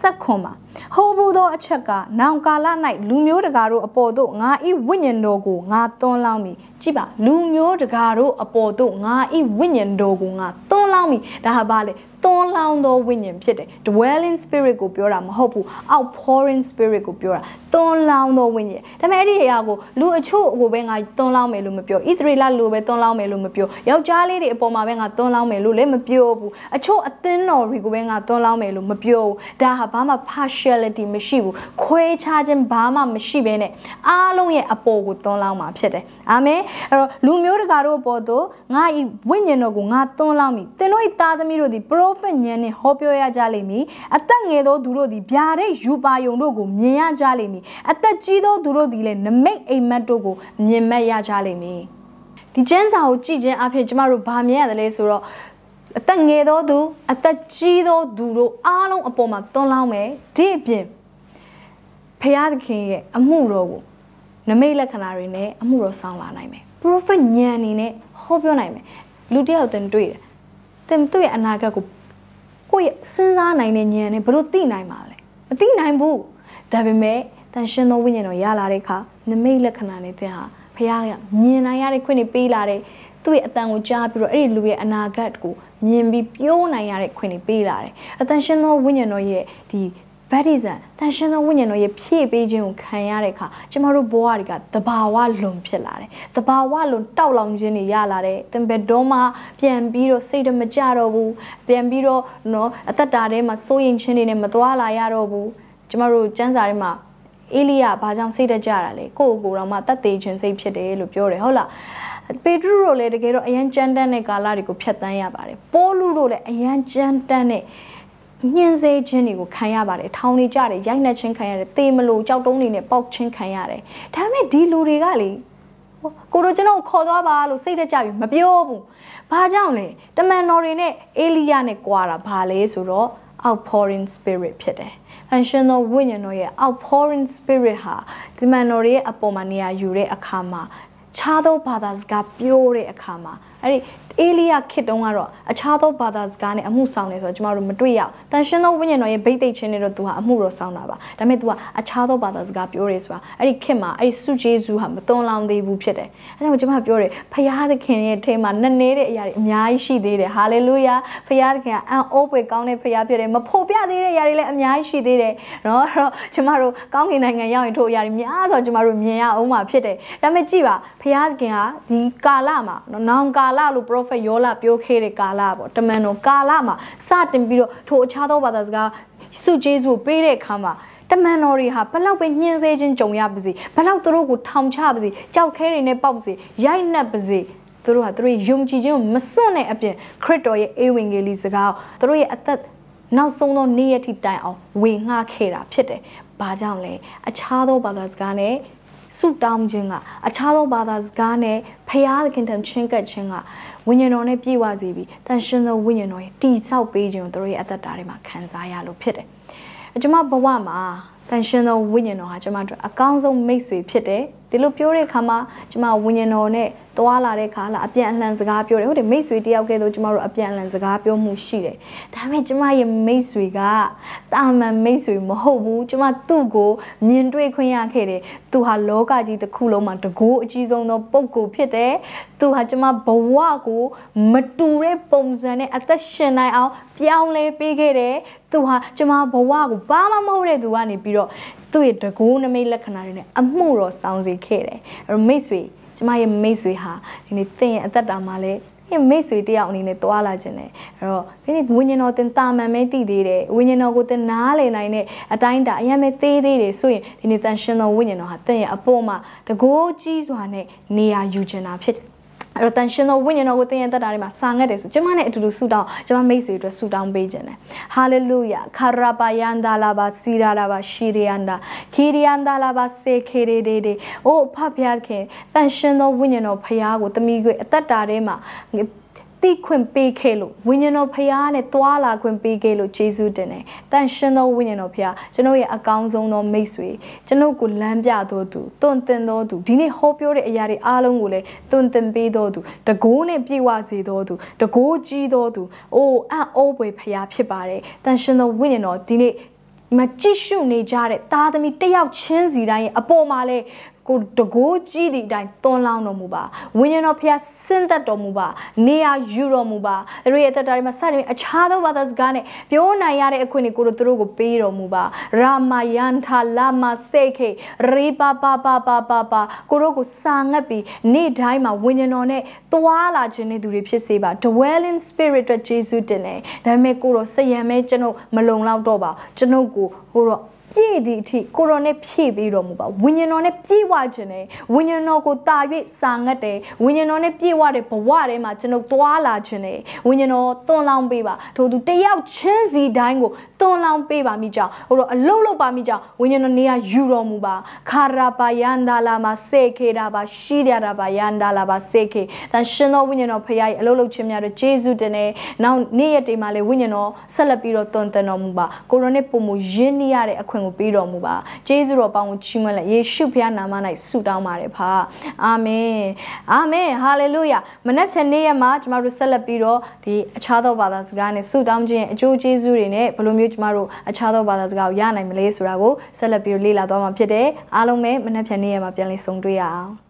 S1: ဆက်ခွန်မှာဟိုးဘူးသောအချက်ကနောင်ကာလ၌လူမျိုးတကာတို့အပေါ်တို့ငါဤဝိညာဉ်တော်ကိုငါသွန်းလောင်းပြီကြည့်ပါလူမျိုးတကာတို့အပေါ်တို့ငါဤဝိညာဉ်တော်ကိုငါသွန်းလောင်းပြီဒါဟာဘာလဲသွန်းလောင်းသောဝိညာဉ်ဖြစ်တယ် dwelling spirit ကိုပြောတာမဟုတ်ဘူး outpouring spirit ကိုပြောတာသွန်းလောင်းသောဝိညာဉ်ဒါပေမဲ့အဲ့ဒီအရာကိုလူအချို့ကိုပဲငါသွန်းလောင်းမယ်လို့မပြောဣသရေလလူပဲသွန်းလောင်းမယ်လို့မပြောယောက်ျားလေးတွေအပေါ်မှာပဲငါသွန်းလောင်းမယ်လို့လည်းမပြောဘူးအချို့အသင်းတော်တွေကိုပဲငါသွန်းလောင်းမယ်လို့မပြောဘူးဒါဟာဘာမှ partiality မရှိဘူးခွဲခြားခြင်းဘာမှမရှိဘဲနဲ့အားလုံးရဲ့အပေါ်ကိုသွန်းလောင်းမှာဖြစ်တယ်အာမင်အဲ့တော့လူမျိုးတကာတို့အပေါ်တို့ငါဤဝိညာဉ်တော်ကိုငါသွန်းလောင်းပြီသင်တို့ဤသားသမီးတို့သည်ပရောတော်ဖက်ညံနဲ့ဟောပြောရကြလိမ့်မည်အသက်ငယ်သောသူတို့သည်ဗျာဒိတ်ယူပါယုံတို့ကိုမြင်ရကြလိမ့်မည်အသက်ကြီးသောသူတို့သည်လည်းနမိတ်အိမ်မက်တို့ကိုမြင်မက်ရကြလိမ့်မည်ဒီကျမ်းစာကိုကြည့်ခြင်းအပြင်ကျမတို့ဗာမြင်ရတယ်လဲဆိုတော့အသက်ငယ်သောသူအသက်ကြီးသောသူတို့အားလုံးအပေါ်မှာတွန်းလောင်းမယ်ဒီအပြင်ဖရာသခင်ရဲ့အမှုတော်ကိုနမိတ်လက္ခဏာတွေနဲ့အမှုတော်ဆောင်လာနိုင်မယ်ပရိုဖက်ညံအနေနဲ့ဟောပြောနိုင်မယ်လူတယောက်တင်တွေ့တယ်တင်သူ့ရဲ့အနာဂတ်ကိုကိုယ့်ရဲ့စဉ်းစားနိုင်တဲ့ဉာဏ်နဲ့ဘလို့သိနိုင်မှာလဲမသိနိုင်ဘူးဒါပေမဲ့တန်ရှင်သောဝိညာဉ်တော်ရလာတဲ့အခါနမိတ်လက္ခဏာနဲ့သင်ဟာဖခင်ကမြင်နိုင်ရတဲ့ခွင့်တွေပေးလာတဲ့သူ့ရဲ့အတန်ကိုကြားပြီးတော့အဲ့ဒီလူရဲ့အနာဂတ်ကိုမြင်ပြီးပြောနိုင်ရတဲ့ခွင့်တွေပေးလာတယ်အတန်ရှင်သောဝိညာဉ်တော်ရဲ့ဒီဗတ္တိဇံတန်ရှင်သောဝိညာဉ်တော်ရဲ့ဖြည့်ပေးခြင်းကိုခံရတဲ့အခါကျမတို့ဘဝတွေကသဘာဝလွန်ဖြစ်လာတယ်။သဘာဝလွန်တောက်လောင်ခြင်းတွေရလာတယ်။သင်ဘယ်တော့မှပြန်ပြီးတော့စိတ်တမကြတော့ဘူး။ပြန်ပြီးတော့နော်အသက်တာထဲမှာစိုးရင်ခြင်းတွေနဲ့မသွားလာရတော့ဘူး။ကျမတို့စံစာထဲမှာအေလိယဘာကြောင့်စိတ်တကြတာလဲကိုယ့်ကိုယ်တော်မှတတ်သေးခြင်းစိတ်ဖြစ်တယ်လို့ပြောတယ်ဟုတ်လားပေတရုတို့လည်းတကယ်တော့အရန်ကြမ်းတမ်းတဲ့ကာလတွေကိုဖျက်ဆီးရပါတယ်ပေါလုတို့လည်းအရန်ကြမ်းတမ်းတဲ့ညှင်းစေခြင်းတွေကိုခံရပါတယ်ထောင်နေကြတယ်ရိုက်နှက်ခြင်းခံရတယ်သေမလို့ကြောက်တုံးတွေနဲ့ပေါက်ခြင်းခံရတယ်ဒါပေမဲ့ဒီလူတွေကလေကိုတို့ကျွန်တော်ခေါ်သွားပါလို့စိတ်တက်ကြပြီမပြောဘူးဘာကြောင့်လဲတမန်တော်တွေနဲ့အေလိယနဲ့ကြွာတာဘာလဲဆိုတော့ outpouring spirit ဖြစ်တယ်။ function သောဝိညာဉ်တော်ရဲ့ outpouring spirit ဟာဒီမန်တော်ရဲ့အပေါ်မှာနေရာယူတဲ့အခါမှာခြားသောဘာသာစကားပြောတဲ့အခါမှာအဲ့ဒီအေလီယာခေတ်တုန်းကတော့အခြားသောဘာသာစကားနဲ့အမှုဆောင်နေဆိုတော့ကျမတို့မတွေ့ရအောင်တန်ရှင်းသောဝိညာဉ်တော်ရဲ့ဗိသိက်ခြင်းတွေတော့သူကအမှုတော်ဆောင်တာပါဒါပေမဲ့သူကအခြားသောဘာသာစကားပြောရဲဆိုတာအဲ့ဒီခေတ်မှာအဲ့ဒီစုဂျေဇူးဟာမသွန်လောင်သေးဘူးဖြစ်တယ်အဲ့ဒါကိုကျမပြောတယ်ဖယားသခင်ရဲ့ထဲမှာနက်နဲတဲ့အရာတွေအများကြီးရှိသေးတယ်ဟာလေလုယာဖယားသခင်ကအန်အိုးပွေကောင်းတဲ့ဖယားဖြစ်တယ်မဖို့ပြသေးတဲ့အရာတွေလည်းအများကြီးရှိသေးတယ်နော်အဲ့တော့ကျမတို့ကောင်းကင်နိုင်ငံရောက်ရင်ထို့အရာတွေများစွာကျမတို့မြင်ရအောင်မှာဖြစ်တယ်ဒါပေမဲ့ကြည့်ပါဖယားသခင်ကဒီကာလမှာနော်နောင်ကာလလို့ prof prophet ယောလာပြောခဲ့တဲ့ကာလပေါ့တမန်တော်ကာလမှာစတင်ပြီးတော့ထိုအခြားသောဘာသာစကားစုဂျေစုပေးတဲ့အခါမှာတမန်တော်တွေဟာဘလောက်ပဲညှင်းဆဲခြင်းကြုံရပါစေဘလောက်သူတို့ကိုထောင်ချပါစေကြောက်ခဲတွေနဲ့ပေါက်ပါစေရိုက်နှက်ပါစေသူတို့ဟာသူတို့ယုံကြည်ခြင်းကိုမစွန့်တဲ့အပြင်ခရစ်တော်ရဲ့အေဝံဂေလိစကားကိုသူတို့ရဲ့အသက်နောက်ဆုံးသောနေ့ရက်ထိတိုင်အောင်ဝေငှခဲ့တာဖြစ်တယ်။ဘာကြောင့်လဲအခြားသောဘာသာစကားနဲ့ဆုတောင်းခြင်းကအခြားသောဘာသာစကားနဲ့ဖရာသခင်ထံချဉ်းကပ်ခြင်းကဝိညာဉ်တော်နဲ့ပြည့်ဝစေပြီးတန်ရှင်သောဝိညာဉ်တော်ရဲ့တိဆောက်ပေးခြင်းကိုတို့ရဲ့အသက်တာထဲမှာခံစားရလို့ဖြစ်တယ်။ကျွန်မဘဝမှာတန်ရှင်သောဝိညာဉ်တော်ဟာကျွန်မတို့အကောင်းဆုံးမိတ်ဆွေဖြစ်တယ်ဒီလိုပြောတဲ့အခါမှာကျမဝิญဉဏ်တော်နဲ့တွာလာတဲ့အခါလာအပြန်အလှန်စကားပြောတယ်ဟုတ်တယ်မိတ်ဆွေတယောက်ကဲဆိုကျမတို့အပြန်အလှန်စကားပြောမှုရှိတယ်ဒါပေမဲ့ကျမရဲ့မိတ်ဆွေကတာမန်မိတ်ဆွေမဟုတ်ဘူးကျမသူ့ကိုမြင်တွေ့ခွင့်ရခဲ့တယ်သူဟာလောကကြီးတစ်ခုလုံးမှာတကိုးအကြီးဆုံးသောပုဂ္ဂိုလ်ဖြစ်တယ်သူဟာကျမဘဝကိုမတူတဲ့ပုံစံနဲ့အသက်ရှင်နိုင်အောင် ပြောင်းလဲပေးခဲ့တယ်သူဟာကျမဘဝကိုဘာမှမဟုတ်တဲ့သူကနေပြီးတော့သူ့ရဲ့တကူးနမိတ်လက္ခဏာတွေနဲ့အမှုတော်ဆောင်စေခဲ့တယ်အဲ့တော့မိတ်ဆွေကျမရဲ့မိတ်ဆွေဟာဒီနေ့သင်ရဲ့အသက်တာမှာလည်းအဲ့မိတ်ဆွေတယောက်အနေနဲ့တွာလာခြင်းလေအဲ့တော့ဒီနေ့ဝိညာဉ်တော်တင်တာမန်မဲတည်သေးတယ်ဝိညာဉ်တော်ကိုတင်နားလည်နိုင်တဲ့အတိုင်းတာအရင်ပဲသေးသေးတယ်ဆိုရင်ဒီနေ့တန်ရှင်တော်ဝိညာဉ်တော်ဟာတင့်ရဲ့အပေါ်မှာတကိုးကြီးစွာနဲ့နေရာယူခြင်းတာဖြစ်တယ်အဲ့တော့တန်ရှင်သောဝိညာဉ်တော်ကိုသင်ရဲ့တက်တာတွေမှာစာငတ်တယ်ဆိုကျမနဲ့အတူတူဆူတောင်းကျမမိတ်ဆွေအတွက်ဆူတောင်းပေးခြင်းတယ်ဟာလေလုယာခါရာပါယန္တာလာပါစီရာလာပါရှီရီယန္တာခီရီယန္တာလာပါစေခေရီဒေဒေအိုဖဖျားခင်တန်ရှင်သောဝိညာဉ်တော်ဖရားကိုတမိခွေအသက်တာထဲမှာသိခွင့်ပေးခဲ့လို့ဝိညာဉ်တော်ဖရာနဲ့တွာလာခွင့်ပေးခဲ့လို့ယေရှုတင်တယ်။တန်ရှင်သောဝိညာဉ်တော်ဖရာကျွန်ုပ်ရဲ့အကောင်းဆုံးသောမိတ်ဆွေကျွန်ုပ်ကိုလမ်းပြတော်သူတွင်တင်တော်သူဒီနေ့ဟောပြောတဲ့အရာတွေအားလုံးကိုလည်းတွင်တင်ပေးတော်သူတကိုးနဲ့ပြည့်ဝစေတော်သူတကိုးကြီးတော်သူအိုးအံ့ဩပွေဖရာဖြစ်ပါတယ်။တန်ရှင်သောဝိညာဉ်တော်ဒီနေ့ဒီမှာကြည့်ရှုနေကြတဲ့သားသမီးတယောက်ချင်းစီတိုင်းရဲ့အပေါ်မှာလဲကိုတကိုးကြီးသည့်အတိုင်းသွန်လောင်းတော်မူပါဝိညာဉ်တော်ဖျားဆင်းသက်တော်မူပါနေရာယူတော်မူပါသူတို့ရဲ့တက်တာတွေမှာစတဲ့အခြားသောဘာသာစကားနဲ့ပြောနိုင်ရတဲ့အခွင့်တွေကိုတို့သူတို့ကိုပေးတော်မူပါရာမယန္ထာလာမစေခေရေပါပါပါပါပါပါကိုတို့ကိုစာငတ်ပြီးနေ့တိုင်းမှာဝိညာဉ်တော်နဲ့သွားလာခြင်းတဲ့သူတွေဖြစ်စေပါ dwelling spirit အတွက်ယေရှုတင်တယ်ဒါပေမဲ့ကိုတော့စယံမဲကျွန်ုပ်မလုံလောက်တော့ပါကျွန်ုပ်ကိုကိုတော့ပြည့်သည့်အထိကိုရောနဲ့ဖြည့်ပြီးတော်မူပါဝိညာဉ်တော်နဲ့ပြည့်ဝခြင်းနဲ့ဝိညာဉ်တော်ကိုတာ၍စာငတ်တယ်ဝိညာဉ်တော်နဲ့ပြည့်ဝတဲ့ဘဝထဲမှာကျွန်ုပ်သွားလာခြင်းနဲ့ဝိညာဉ်တော်တွန်လောင်းပေးပါထို့သူတယောက်ချင်းစီတိုင်းကိုတွန်လောင်းပေးပါမိကြောင်းဟိုတော့အလုတ်လုတ်ပါမိကြောင်းဝိညာဉ်တော်နေရာယူတော်မူပါခါရာပါယန္တာလာမှာစေခေတာပါရှိရတာပါယန္တာလာပါစေခေတန်ရှင်တော်ဝိညာဉ်တော်ဖရာကြီးအလုတ်လုတ်ခြင်းများတို့ဂျေဇုတင်နဲ့နောက်နေ့ရက်တွေမှာလည်းဝိညာဉ်တော်ဆက်လက်ပြီးတော့တွန်တန်တော်မူပါကိုရောနဲ့ပုံမူရင်းနှီးရတဲ့အခွင့်ခွင့်ကိုပေးတော်မူပါဂျေဇုတော်ပေါင်းကိုချီးမွမ်းလက်ယေရှုဖခင်နာမ၌ဆုတောင်းပါတယ်ဖာအာမင်အာမင်ဟာလေလုယာမနက်ဖြန်နေ့ရက်မှာကျမတို့ဆက်လက်ပြီးတော့ဒီအခြားသောဘာသာစကားနဲ့ဆုတောင်းခြင်းအကျိုးကျေးဇူးတွေနဲ့ဘယ်လိုမျိုးကျမတို့အခြားသောဘာသာစကားကိုရနိုင်မလဲဆိုတာကိုဆက်လက်ပြီးလေ့လာသွားမှာဖြစ်တယ်အားလုံးပဲမနက်ဖြန်နေ့ရက်မှာပြန်လည်ဆုံတွေ့ရအောင်